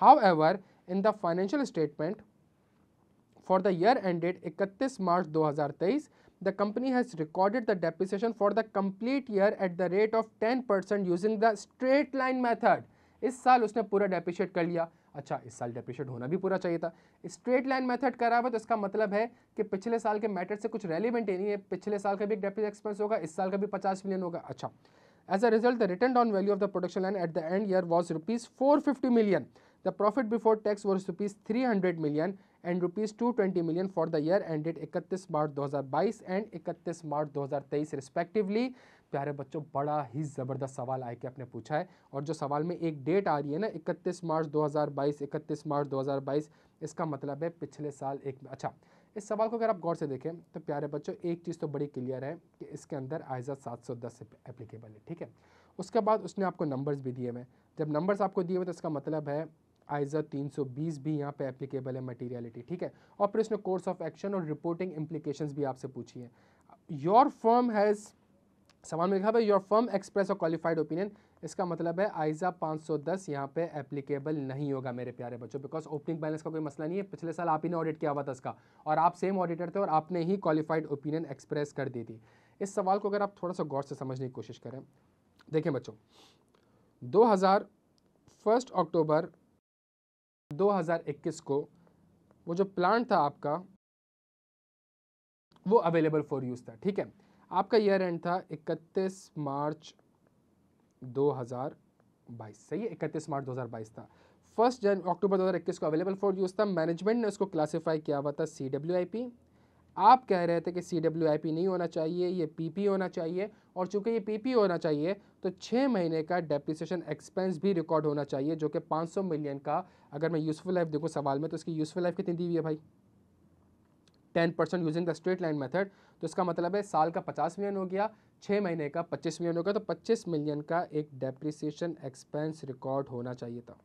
however in the financial statement for the year ended इकतीस मार्च दो हजार तेईस the company has recorded the depreciation for the complete year at the rate of ten percent using the straight line method इस साल उसने पूरा depreciate कर लिया अच्छा इस साल डेप्रिशिएट होना भी पूरा चाहिए था स्ट्रेट लाइन मेथड करा हुआ तो इसका मतलब है कि पिछले साल के मैटर से कुछ रेलिवेंट ही नहीं है पिछले साल का भी एक डेप्रिज एक्सपेंस होगा इस साल का भी पचास मिलियन होगा अच्छा as a result the return on value of the production line at the end year was rupees four fifty million the profit before tax was rupees three hundred million and rupees two twenty million for the year ended इकतीस March 2022 and इकतीस मार्च 2023 respectively प्यारे बच्चों बड़ा ही ज़बरदस्त सवाल आके आपने पूछा है और जो सवाल में एक डेट आ रही है ना इकतीस मार्च 2022 इकतीस मार्च 2022 इसका मतलब है पिछले साल एक अच्छा इस सवाल को अगर आप गौर से देखें तो प्यारे बच्चों एक चीज़ तो बड़ी क्लियर है कि इसके अंदर आयजा सात सौ दस एप्लीकेबल है ठीक है उसके बाद उसने आपको नंबर्स भी दिए हुए जब नंबर्स आपको दिए हुए तो इसका मतलब है आइजा 320 भी यहाँ पे एप्लीकेबल है मटेरियलिटी ठीक है और प्रश्न कोर्स ऑफ एक्शन और रिपोर्टिंग इम्प्लीकेशन भी आपसे पूछी है योर फर्म हैज़ सवाल में लिखा है योर फर्म एक्सप्रेस और क्वालिफाइड ओपिनियन इसका मतलब है आइजा 510 यहाँ पे एप्लीकेबल नहीं होगा मेरे प्यारे बच्चों बिकॉज ओपनिंग बैलेंस का कोई मसला नहीं है पिछले साल आप ही ने ऑडिट किया हुआ था इसका और आप सेम ऑडिटर थे और आपने ही क्वालिफाइड ओपिनियन एक्सप्रेस कर दी थी इस सवाल को अगर आप थोड़ा सा गौर से समझने की कोशिश करें देखें बच्चों दो हज़ार फर्स्ट अक्टूबर 2021 को वो जो प्लांट था आपका वो अवेलेबल फॉर यूज़ था ठीक है आपका ईयर एंड था 31 मार्च 2022 सही है 31 मार्च 2022 था फर्स्ट जन अक्टूबर 2021 को अवेलेबल फॉर यूज़ था मैनेजमेंट ने उसको क्लासिफाई किया हुआ था सी डब्ल्यू आई पी आप कह रहे थे कि सी डब्ल्यू आई पी नहीं होना चाहिए ये पी पी होना चाहिए और चूंकि ये पी पी होना चाहिए तो छः महीने का डेप्रिसिएशन एक्सपेंस भी रिकॉर्ड होना चाहिए जो कि पाँच सौ मिलियन का अगर मैं यूज़फुल लाइफ देखूँ सवाल में तो इसकी यूज़फुल लाइफ कितनी दी हुई है भाई ten percent using the straight line method तो इसका मतलब है साल का पचास मिलियन हो गया छः महीने का पच्चीस मिलियन हो गया तो पच्चीस मिलियन का एक डेप्रिसिएशन एक्सपेंस रिकॉर्ड होना चाहिए था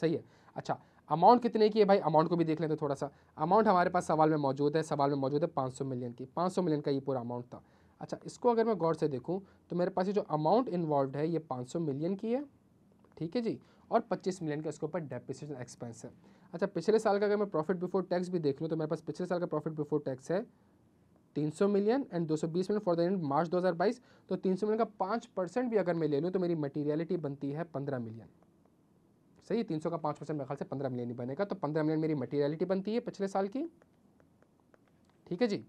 सही है अच्छा अमाउंट कितने की है भाई अमाउंट को भी देख लेते थोड़ा सा अमाउंट हमारे पास सवाल में मौजूद है सवाल में मौजूद है 500 मिलियन की 500 मिलियन का ये पूरा अमाउंट था अच्छा इसको अगर मैं गौर से देखूँ तो मेरे पास ये जो अमाउंट इन्वॉल्व है ये पाँच मिलियन की है ठीक है जी और पच्चीस मिलियन का इसके ऊपर डेपिसन एक्सपेंस है अच्छा पिछले साल का अगर मैं प्रॉफिट बिफोर टैक्स भी देख लूँ तो मेरे पास पिछले साल का प्रॉफिट बिफोर टैक्स है 300 million and 220 million for the end March 2022 तो 300 मिलियन का 5 परसेंट भी अगर मैं ले लूँ तो मेरी मटेरियलिटी बनती है 15 मिलियन सही तीन सौ का पाँच परसेंट मेरे ख्याल से पंद्रह मिलियन ही बनेगा तो पंद्रह मिलियन मेरी मटेरियलिटी बनती है पिछले साल की ठीक है जी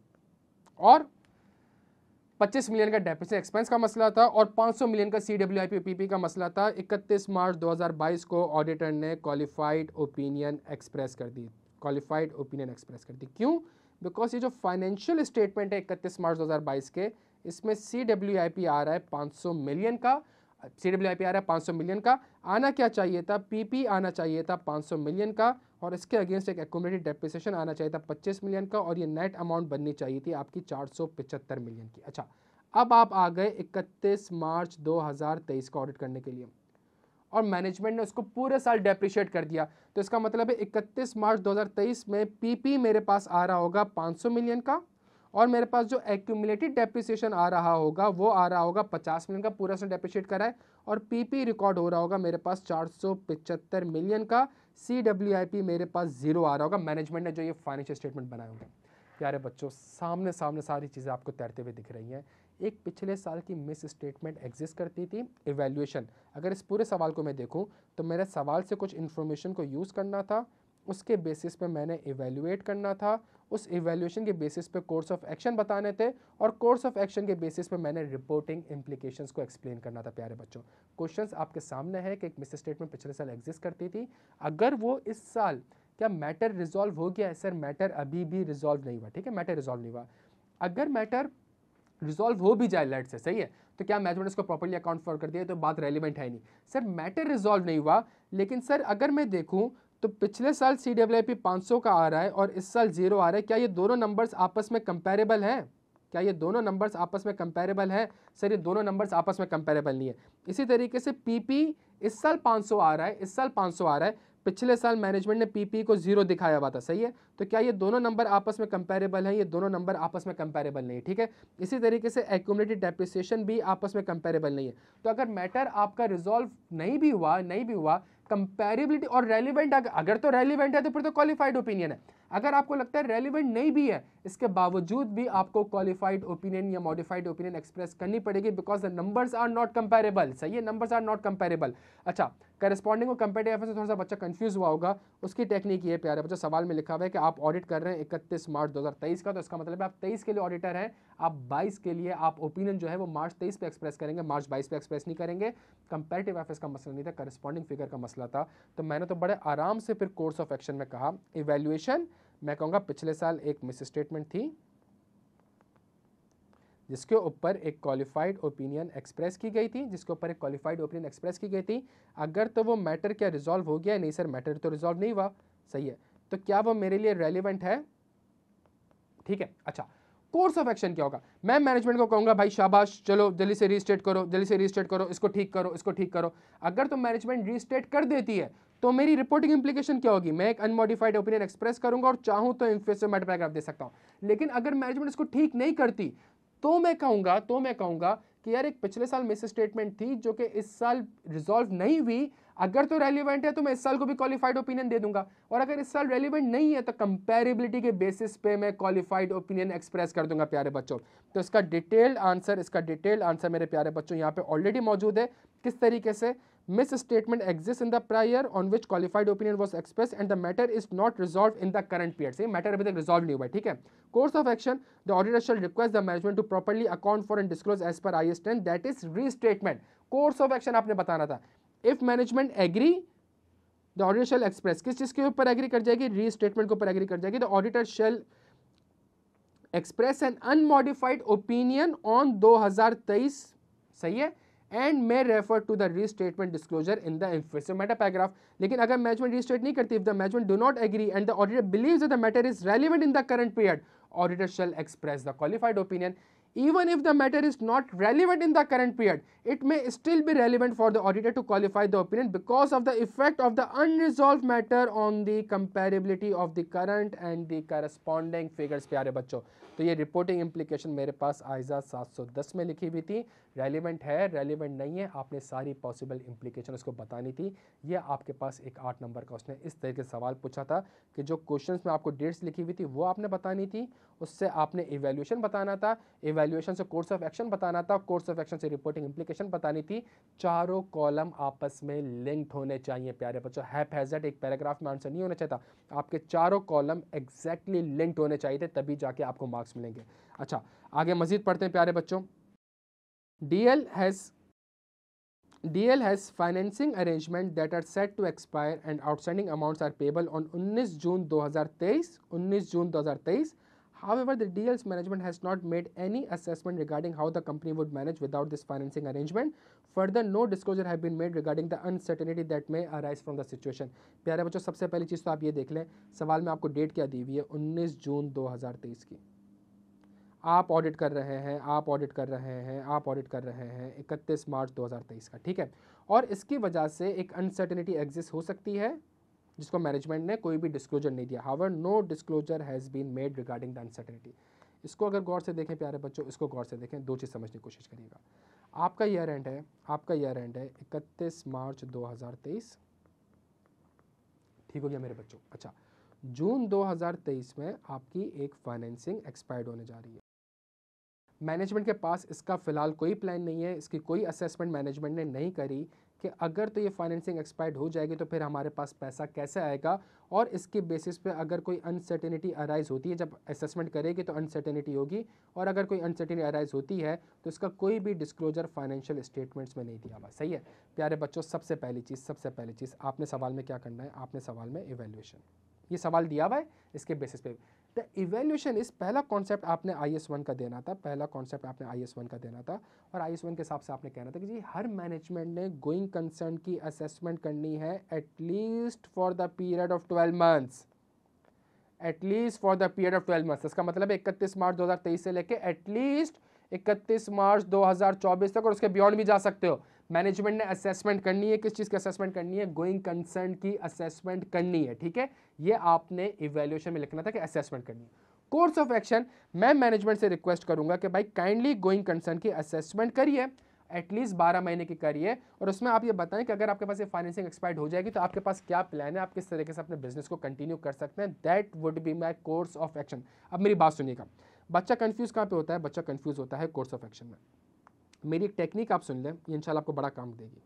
और पच्चीस मिलियन का डेफिसिट एक्सपेंस का मसला था और पाँच सौ मिलियन का C W I P P P का मसला था इकतीस मार्च दो हज़ार बाईस को ऑडिटर ने क्वालिफाइड ओपिनियन एक्सप्रेस कर दी क्वालिफाइड ओपिनियन एक्सप्रेस कर दी क्यों बिकॉज ये जो फाइनेंशियल स्टेटमेंट है इकतीस मार्च दो हज़ार बाईस के इसमें सी डब्ल्यू आई पी आ रहा है पाँच सौ मिलियन का सी डब्ल्यू आई पी आ रहा है पाँच सौ मिलियन का आना क्या चाहिए था पी पी आना चाहिए था पाँच सौ मिलियन का और इसके अगेंस्ट एक एकोमेटेड डेप्रिसिएशन आना चाहिए था पच्चीस मिलियन का और ये नेट अमाउंट बननी चाहिए थी आपकी चार सौ पिचहत्तर मिलियन की अच्छा अब आप आ गए इकतीस मार्च दो हज़ार तेईस का ऑडिट करने के लिए और मैनेजमेंट ने उसको पूरे साल डेप्रिशिएट कर दिया तो इसका मतलब है इकतीस मार्च तेईस में पी मेरे पास आ रहा होगा सौ मिलियन का और मेरे पास जो एक्यूमुलेटेड डेप्रिसिएशन आ रहा होगा वो आ रहा होगा पचास मिलियन का पूरा उसने डेप्रिशिएट करा है और पीपी रिकॉर्ड हो रहा होगा मेरे पास चार सौ पिचहत्तर मिलियन का सी डब्ल्यू आई पी मेरे पास जीरो आ रहा होगा मैनेजमेंट ने जो ये फाइनेंशियल स्टेटमेंट बनाए होंगे प्यारे बच्चों सामने सामने सारी चीज़ें आपको तैरते हुए दिख रही हैं एक पिछले साल की मिस स्टेटमेंट एग्जिस्ट करती थी इवेल्यूएशन अगर इस पूरे सवाल को मैं देखूँ तो मेरे सवाल से कुछ इन्फॉर्मेशन को यूज़ करना था उसके बेसिस पे मैंने इवेल्यूएट करना था उस इवेल्यूशन के बेसिस पे कोर्स ऑफ एक्शन बताने थे और कोर्स ऑफ एक्शन के बेसिस पे मैंने रिपोर्टिंग इम्प्लीकेशन को एक्सप्लेन करना था प्यारे बच्चों क्वेश्चंस आपके सामने है कि एक मिस स्टेटमेंट पिछले साल एग्जिस्ट करती थी अगर वो इस साल क्या मैटर रिजॉल्व हो गया है सर मैटर अभी भी रिजॉल्व नहीं हुआ ठीक है मैटर रिजॉल्व नहीं हुआ अगर मैटर रिजॉल्व हो भी जाए लाइट से सही है तो क्या मैथमेट ने इसको प्रॉपरली अकाउंट फॉर कर दिया तो बात रेलिवेंट है नहीं सर मैटर रिजॉल्व नहीं हुआ लेकिन सर अगर मैं देखूँ तो पिछले साल सी डब्ल्यू आई पी पाँच सौ का आ रहा है और इस साल जीरो आ रहा है क्या ये दोनों नंबर्स आपस में कंपेरेबल हैं क्या ये दोनों नंबर्स आपस में कंपेरेबल हैं सर ये दोनों नंबर्स आपस में कंपेरेबल नहीं है इसी तरीके से पीपी इस साल 500 आ रहा है इस साल 500 आ रहा है पिछले साल मैनेजमेंट ने पीपी को जीरो दिखाया हुआ था सही है तो क्या ये दोनों नंबर आपस में कंपेरेबल हैं ये दोनों नंबर आपस में कंपेरेबल नहीं है ठीक है इसी तरीके से एक्यूमलेटिव डेप्रिसिएशन भी आपस में कंपेरेबल नहीं है तो अगर मैटर आपका रिजॉल्व नहीं भी हुआ नहीं भी हुआ कंपेरेबिलिटी और रेलिवेंट अगर तो रेलिवेंट है तो फिर तो क्वालिफाइड ओपिनियन है अगर आपको लगता है रेलिवेंट नहीं भी है इसके बावजूद भी आपको क्वालिफाइड ओपिनियन या मॉडिफाइड ओपिनियन एक्सप्रेस करनी पड़ेगी because the numbers are not comparable सही है नंबर्स आर नॉट कंपेरेबल अच्छा करस्पॉन्डिंग और कंपेटिव एफ थोड़ा सा बच्चा कंफ्यूज हुआ होगा उसकी टेक्निक ये प्यारे बच्चा सवाल में लिखा हुआ है कि आप ऑडिट कर रहे हैं इकतीस मार्च दो का तो इसका मतलब आप तेईस के लिए ऑडिटर हैं आप 22 के लिए आप ओपिनियन जो है वो मार्च 23 पे एक्सप्रेस करेंगे मार्च 22 पे एक्सप्रेस नहीं करेंगे कंपेरेटिव अफेयर्स का मसला नहीं था करस्पॉन्डिंग फिगर का मसला था तो मैंने तो बड़े आराम से फिर कोर्स ऑफ एक्शन में कहा इवेल्युएशन मैं कहूँगा पिछले साल एक मिस स्टेटमेंट थी जिसके ऊपर एक क्वालिफाइड ओपिनियन एक्सप्रेस की गई थी जिसके ऊपर एक क्वालिफाइड ओपिनियन एक्सप्रेस की गई थी अगर तो वो मैटर क्या रिजॉल्व हो गया नहीं सर मैटर तो रिजॉल्व नहीं हुआ सही है तो क्या वो मेरे लिए रेलिवेंट है ठीक है अच्छा कोर्स ऑफ एक्शन क्या होगा मैं मैनेजमेंट को कहूंगा भाई शाबाश चलो जल्दी से रीस्टेट करो जल्दी से रीस्टेट करो इसको ठीक करो इसको ठीक करो अगर तो मैनेजमेंट रीस्टेट कर देती है तो मेरी रिपोर्टिंग इंप्लीकेशन क्या होगी मैं एक अनमॉडिफाइड ओपिनियन एक्सप्रेस करूंगा और चाहूं तो मैटर पैराग्राफ दे सकता हूं लेकिन अगर मैनेजमेंट इसको ठीक नहीं करती तो मैं कहूँगा तो मैं कहूंगा कि यार एक पिछले साल मिस स्टेटमेंट थी जो कि इस साल रिजॉल्व नहीं हुई अगर तो रेलिवेंट है तो मैं इस साल को भी क्वालिफाइड ओपिनियन दे दूंगा और अगर इस साल रेलिवेंट नहीं है तो कंपेरेबिलिटी के बेसिस पे मैं क्वालिफाइड ओपिनियन एक्सप्रेस कर दूंगा प्यारे बच्चों तो इसका डिटेल्ड आंसर इसका डिटेल्ड आंसर मेरे प्यारे बच्चों यहाँ पे ऑलरेडी मौजूद है किस तरीके से misstatement exist in the prior on which qualified opinion was express and the matter is not resolve in the current period से मैटर अभी तक रिजॉल्व नहीं हुआ ठीक है course of action the auditor shall request the management to properly account for and disclose as per I S that is restatement course of action आपने बताना था if management agree the auditor shall express किस चीज़ के ऊपर agree कर जाएगी री स्टेटमेंट के ऊपर एग्री कर जाएगी the auditor shall express an unmodified opinion on 2023 सही है and may refer to the restatement disclosure in the emphasis matter paragraph लेकिन अगर मैनेजमेंट री स्टेट नहीं करती if the management do not agree and the auditor believe the matter is relevant in the current period auditor shall express the qualified opinion even if the matter is not relevant in the current period, it may still be relevant for the auditor to qualify the opinion because of the effect of the unresolved matter on the comparability of the current and the corresponding figures. pyare bachcho to ye reporting implication mere paas aiza 710 mein likhi bhi thi relevant hai relevant nahi hai aapne sari possible implication usko batani thi ye aapke paas ek 8 number ka usne is तरीके से sawal pucha tha ki jo questions mein aapko dates likhi hui thi wo aapne batani thi उससे आपने evaluation बताना था evaluation से course of action बताना था course of action से रिपोर्टिंग इम्प्लीकेशन बतानी थी चारों कॉलम आपस में लिंक्ड होने चाहिए प्यारे बच्चों हैप हैजेड एक पैराग्राफ में आंसर नहीं होना चाहिए था आपके चारों कॉलम एग्जैक्टली लिंक्ड होने चाहिए थे तभी जाके आपको मार्क्स मिलेंगे अच्छा आगे मजीद पढ़ते हैं प्यारे बच्चों D L has DL has financing arrangement that are set to expire and outstanding amounts are payable on 19 June 2023 19 June 2023 However, the DL's management has not made any assessment regarding how the company would manage without this financing arrangement. Further, no disclosure have been made regarding the uncertainty that may arise from the situation. प्यारे बच्चों सबसे पहली चीज़ तो आप ये देख लें सवाल में आपको डेट क्या दी हुई है 19 जून 2023 की आप ऑडिट कर रहे हैं आप ऑडिट कर रहे हैं आप ऑडिट कर रहे हैं 31 मार्च 2023 का ठीक है और इसकी वजह से एक अनसर्टेनिटी एग्जिस्ट हो सकती है जिसको मैनेजमेंट ने कोई भी डिस्क्लोजर नहीं दिया however no disclosure has been made regarding the uncertainty इसको अगर गौर से देखें प्यारे बच्चों इसको गौर से देखें दो चीज़ समझने की कोशिश करिएगा आपका ईयर एंड है आपका ईयर एंड है इकतीस मार्च 2023 ठीक हो गया मेरे बच्चों अच्छा जून 2023 में आपकी एक फाइनेंसिंग एक्सपायर्ड होने जा रही है मैनेजमेंट के पास इसका फ़िलहाल कोई प्लान नहीं है इसकी कोई असेसमेंट मैनेजमेंट ने नहीं करी कि अगर तो ये फाइनेंसिंग एक्सपायर्ड हो जाएगी तो फिर हमारे पास पैसा कैसे आएगा और इसके बेसिस पे अगर कोई अनसर्टेनिटी अराइज़ होती है जब असेसमेंट करेगी तो अनसर्टेनिटी होगी और अगर कोई अनसर्टेनिटी अराइज़ होती है तो इसका कोई भी डिस्क्लोजर फाइनेंशियल स्टेटमेंट्स में नहीं दिया हुआ सही है प्यारे बच्चों सबसे पहली चीज़ सबसे पहली चीज़ आपने सवाल में क्या करना है आपने सवाल में इवेल्यूशन ये सवाल दिया हुआ है इसके बेसिस पे द इवेल्यूशन इज पहला कॉन्सेप्ट आपने आई एस वन का देना था पहला कॉन्सेप्ट आपने आई एस वन का देना था और आई एस वन के हिसाब से आपने कहना था कि जी हर मैनेजमेंट ने गोइंग कंसर्न की असेसमेंट करनी है at least for the period of twelve months at least for the period of twelve months इसका मतलब है इकतीस मार्च दो हजार तेईस से लेकर एटलीस्ट इकतीस मार्च दो हजार चौबीस तक और उसके बियॉन्ड भी जा सकते हो मैनेजमेंट ने असेसमेंट करनी है किस चीज़ की असेसमेंट करनी है गोइंग कंसर्न की असेसमेंट करनी है ठीक है ये आपने इवेल्यूशन में लिखना था कि असेसमेंट करनी है कोर्स ऑफ एक्शन मैं मैनेजमेंट से रिक्वेस्ट करूंगा कि भाई काइंडली गोइंग कंसर्न की असेसमेंट करिए एटलीस्ट बारह महीने की करिए और उसमें आप ये बताएं कि अगर आपके पास ये फाइनेंसिंग एक्सपायर्ड हो जाएगी तो आपके पास क्या प्लान है आप किस तरीके से अपने बिजनेस को कंटिन्यू कर सकते हैं that would be my course of action अब मेरी बात सुनिएगा बच्चा कन्फ्यूज़ कहाँ पे होता है बच्चा कन्फ्यूज़ होता है कोर्स ऑफ एक्शन में मेरी एक टेक्निक आप सुन लें ये इनशाला आपको बड़ा काम देगी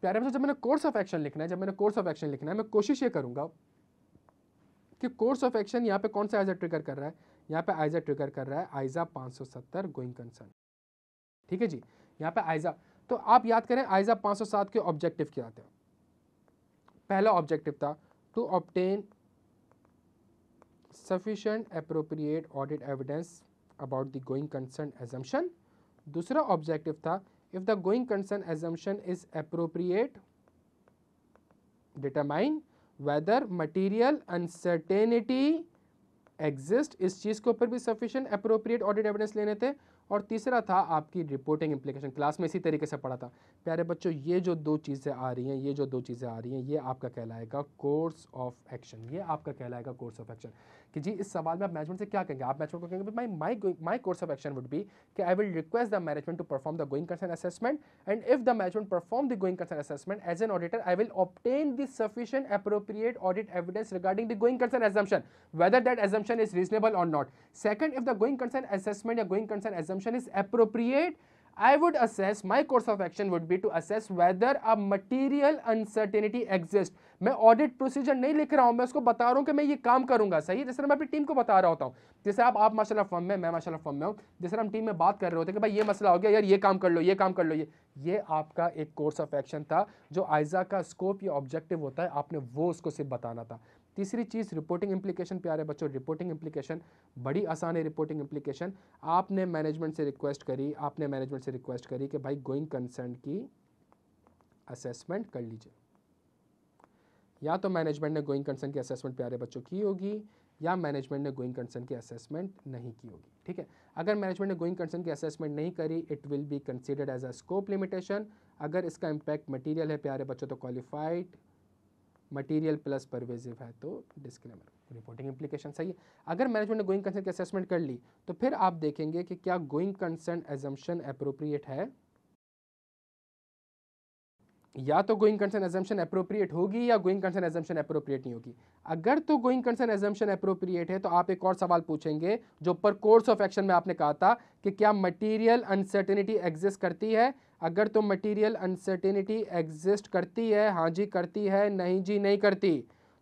प्यारे में जब मैंने कोर्स ऑफ एक्शन लिखना है जब मैंने कोर्स ऑफ एक्शन लिखना है मैं कोशिश ये करूँगा कि कोर्स ऑफ एक्शन यहाँ पे कौन सा आइजा ट्रिगर कर रहा है यहाँ पे आइजा ट्रिगर कर रहा है आइजा 570 गोइंग कंसर्न ठीक है जी यहाँ पे आइजा तो आप याद करें आइजा 507 के ऑब्जेक्टिव क्या थे पहला ऑब्जेक्टिव था to obtain sufficient appropriate audit evidence about the going concern assumption दूसरा ऑब्जेक्टिव था if the going concern assumption is appropriate determine whether material uncertainty exist इस चीज़ के ऊपर भी सफिशियंट अप्रोप्रिएट ऑडिट एविडेंस लेने थे और तीसरा था आपकी रिपोर्टिंग इंप्लीकेशन क्लास में इसी तरीके से पढ़ा था प्यारे बच्चों ये जो दो चीज़ें आ रही हैं ये जो दो चीज़ें आ रही हैं ये आपका कहलाएगा कोर्स ऑफ एक्शन ये आपका कहलाएगा कोर्स ऑफ एक्शन कि जी इस सवाल में आप मैनेजमेंट से क्या कहेंगे आप मैनेजमेंट को कहेंगे my my course of action would be कि I will request the management to perform the going concern assessment and if the management perform the going concern assessment as an auditor I will obtain the sufficient appropriate audit evidence regarding the going concern assumption whether that assumption is reasonable और not second if the going concern assessment या going concern assumption is appropriate I would assess, my course of action would be to assess whether a material uncertainty exists. मैं audit procedure नहीं लिख रहा हूँ मैं उसको बता रहा हूँ कि मैं ये काम करूँगा सही है जैसे मैं अपनी टीम को बता रहा होता हूँ जैसे आप आप माशाल्लाह फॉर्म में मैं माशाल्लाह फॉर्म में हूँ जैसे हम टीम में बात कर रहे होते हैं कि भाई ये मसला हो गया यार ये काम कर लो ये काम कर लो ये ये आपका एक कोर्स ऑफ एक्शन था जो आइजा का स्कोप या ऑब्जेक्टिव होता है आपने वो उसको सिर्फ बताना था तीसरी चीज़ रिपोर्टिंग इम्प्लीकेशन प्यारे बच्चों रिपोर्टिंग इम्प्लीकेशन बड़ी आसान है रिपोर्टिंग इम्प्लीकेशन आपने मैनेजमेंट से रिक्वेस्ट करी आपने मैनेजमेंट से रिक्वेस्ट करी कि भाई गोइंग कंसर्न की असेसमेंट कर लीजिए या तो मैनेजमेंट ने गोइंग कंसर्न की असेसमेंट प्यारे बच्चों की होगी या मैनेजमेंट ने गोइंग कंसर्न की असेसमेंट नहीं की होगी ठीक है अगर मैनेजमेंट ने गोइंग कंसर्न की असेसमेंट नहीं करी it will be considered as a scope limitation अगर इसका इम्पैक्ट मटेरियल है प्यारे बच्चों तो क्वालिफाइड मटेरियल प्लस परवेजिव है तो डिस्क्लेमर रिपोर्टिंग इम्प्लीकेशन सही है अगर मैनेजमेंट ने गोइंग कंसर्न की असेसमेंट कर ली तो फिर आप देखेंगे कि क्या गोइंग कंसर्न एजम्पन अप्रोप्रिएट है या तो गोइंग कंसर्न एजम्पन अप्रोप्रिएट होगी या गोइंग कंसर्न एजम्पन अप्रोप्रिएट नहीं होगी अगर तो गोइंग कंसर्न एजम्पन अप्रोप्रिएट है तो आप एक और सवाल पूछेंगे जो पर कोर्स ऑफ एक्शन में आपने कहा था कि क्या मटेरियल अनसर्टेनिटी एग्जिस्ट करती है अगर तो मटेरियल अनसर्टेनिटी एग्जिस्ट करती है हाँ जी करती है नहीं जी नहीं करती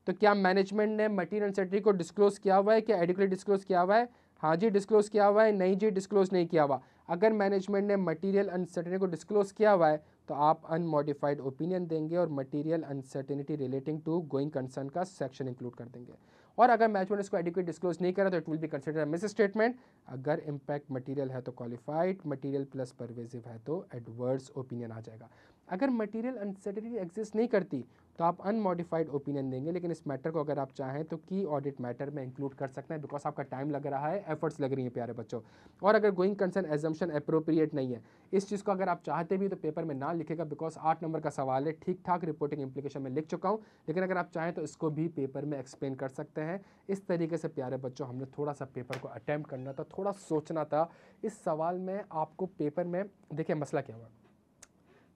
तो क्या मैनेजमेंट ने मटेरियल अनसर्टेनिटी को डिस्क्लोज़ किया हुआ है क्या एडिकली डिस्क्लोज़ किया हुआ है हाँ जी डिस्क्लोज़ किया हुआ है नहीं जी डिस्क्लोज़ नहीं किया हुआ अगर मैनेजमेंट ने मटीरियल अनसर्टेनिटी को डिस्क्लोज़ किया हुआ है तो आप अनमॉडिफाइड ओपिनियन देंगे और material uncertainty relating to going concern का सेक्शन इंक्लूड कर देंगे और अगर मैच में इसको एडिक्वेट डिस्क्लोज नहीं करा तो it will be consider misstatement अगर इम्पैक्ट मटीरियल है तो क्वालिफाइड मटीरियल प्लस परवेजिव है तो एडवर्स ओपिनियन आ जाएगा अगर मटीरियल अनसर्टिनिटी एग्जिस्ट नहीं करती तो आप अनमॉडिफाइड ओपिनियन देंगे लेकिन इस मैटर को अगर आप चाहें तो की ऑडिट मैटर में इंक्लूड कर सकते हैं बिकॉज आपका टाइम लग रहा है एफर्ट्स लग रही हैं प्यारे बच्चों और अगर गोइंग कंसर्न एजम्पन अप्रोप्रिएट नहीं है इस चीज़ को अगर आप चाहते भी तो पेपर में ना लिखेगा बिकॉज आठ नंबर का सवाल है ठीक ठाक रिपोर्टिंग एप्लीकेशन में लिख चुका हूँ लेकिन अगर आप चाहें तो इसको भी पेपर में एक्सप्लेन कर सकते हैं इस तरीके से प्यारे बच्चों हमने थोड़ा सा पेपर को अटैम्प्ट करना था थोड़ा सोचना था इस सवाल में आपको पेपर में देखिए मसला क्या हुआ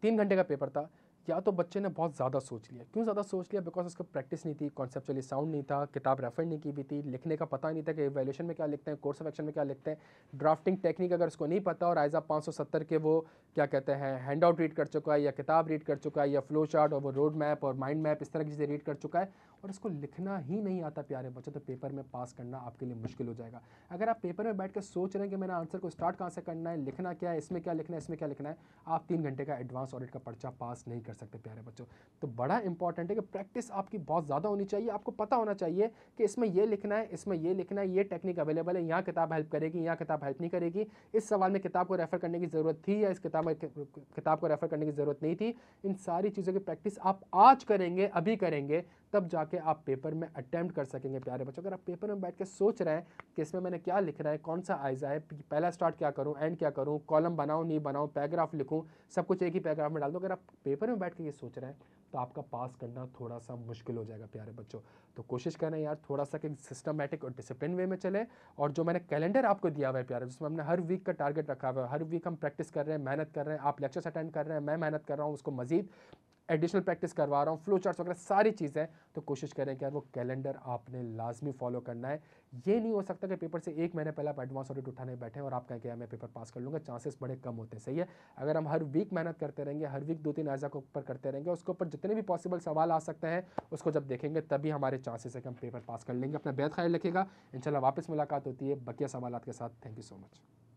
तीन घंटे का पेपर था या तो बच्चे ने बहुत ज़्यादा सोच लिया क्यों ज़्यादा सोच लिया बिकॉज उसका प्रैक्टिस नहीं थी कॉन्सेप्चुअली साउंड नहीं था किताब रेफर नहीं की भी थी लिखने का पता नहीं था कि एवेल्यूशन में क्या लिखते हैं कोर्स ऑफ एक्शन में क्या लिखते हैं ड्राफ्टिंग टेक्निक अगर उसको नहीं पता और आइज़ा पाँच के वो क्या कहते हैं हैंड आउट रीड कर चुका है या किताब रीड कर चुका है या फ्लो चार्ट और वो रोड मैप और माइंड मैप इस तरह की चीज़ें रीड कर चुका है और उसको लिखना ही नहीं आता प्यारे बच्चों तो पेपर में पास करना आपके लिए मुश्किल हो जाएगा अगर आप पेपर में बैठ कर सोच रहे हैं कि मैंने आंसर को स्टार्ट कहाँ से करना है लिखना क्या है इसमें क्या लिखना है इसमें क्या लिखना है आप तीन घंटे का एडवांस ऑडिट का पर्चा पास नहीं कर सकते प्यारे बच्चों तो बड़ा इंपॉर्टेंट है कि प्रैक्टिस आपकी बहुत ज़्यादा होनी चाहिए आपको पता होना चाहिए कि इसमें यह लिखना है इसमें यह लिखना है ये टेक्निक अवेलेबल है यहाँ किताब हेल्प करेगी यहाँ किताब हेल्प नहीं करेगी इस सवाल में किताब को रेफर करने की ज़रूरत थी या इस किताब में किताब को रेफर करने की ज़रूरत नहीं थी इन सारी चीज़ों की प्रैक्टिस आप आज करेंगे अभी करेंगे तब जाके आप पेपर में अटैम्प्ट कर सकेंगे प्यारे बच्चों अगर आप पेपर में बैठ के सोच रहे हैं कि इसमें मैंने क्या लिख रहा है कौन सा आइजा है पहला स्टार्ट क्या करूँ एंड क्या करूँ कॉलम बनाऊँ नहीं बनाऊँ पैराग्राफ लिखूँ सब कुछ एक ही पैराग्राफ में डाल दो अगर आप पेपर में बैठ के ये सोच रहे हैं तो आपका पास करना थोड़ा सा मुश्किल हो जाएगा प्यारे बच्चों तो कोशिश करना यार थोड़ा सा कि सिस्टमेटिक और डिसिप्लिन वे में चले और जो मैंने कैलेंडर आपको दिया हुआ है प्यारे जिसमें हमने हर वीक का टारगेट रखा हुआ है हर वीक हम प्रैक्टिस कर रहे हैं मेहनत कर रहे हैं आप लेक्चर्स अटेंड कर रहे हैं मैं मेहनत कर रहा हूँ उसको मजीद एडिशनल प्रैक्टिस करवा रहा हूँ फ्लो चार्ट वगैरह सारी चीज़ें तो कोशिश करें कि यार वो कैलेंडर आपने लाजमी फॉलो करना है ये नहीं हो सकता कि पेपर से एक महीने पहले आप एडवांस ऑडिट उठाने बैठे और आप कहें कि यार मैं पेपर पास कर लूँगा चांसेस बड़े कम होते हैं सही है अगर हम हर वीक मेहनत करते रहेंगे हर वीक दो तीन अज्जा के ऊपर करते रहेंगे उसके ऊपर जितने भी पॉसिबल सवाल आ सकते हैं उसको जब देखेंगे तभी हमारे चांसेस है कि हम पेपर पास कर लेंगे अपना बेहद ख्याल रखेगा इंशाल्लाह वापस मुलाकात होती है बकिया सवाल के साथ थैंक यू सो मच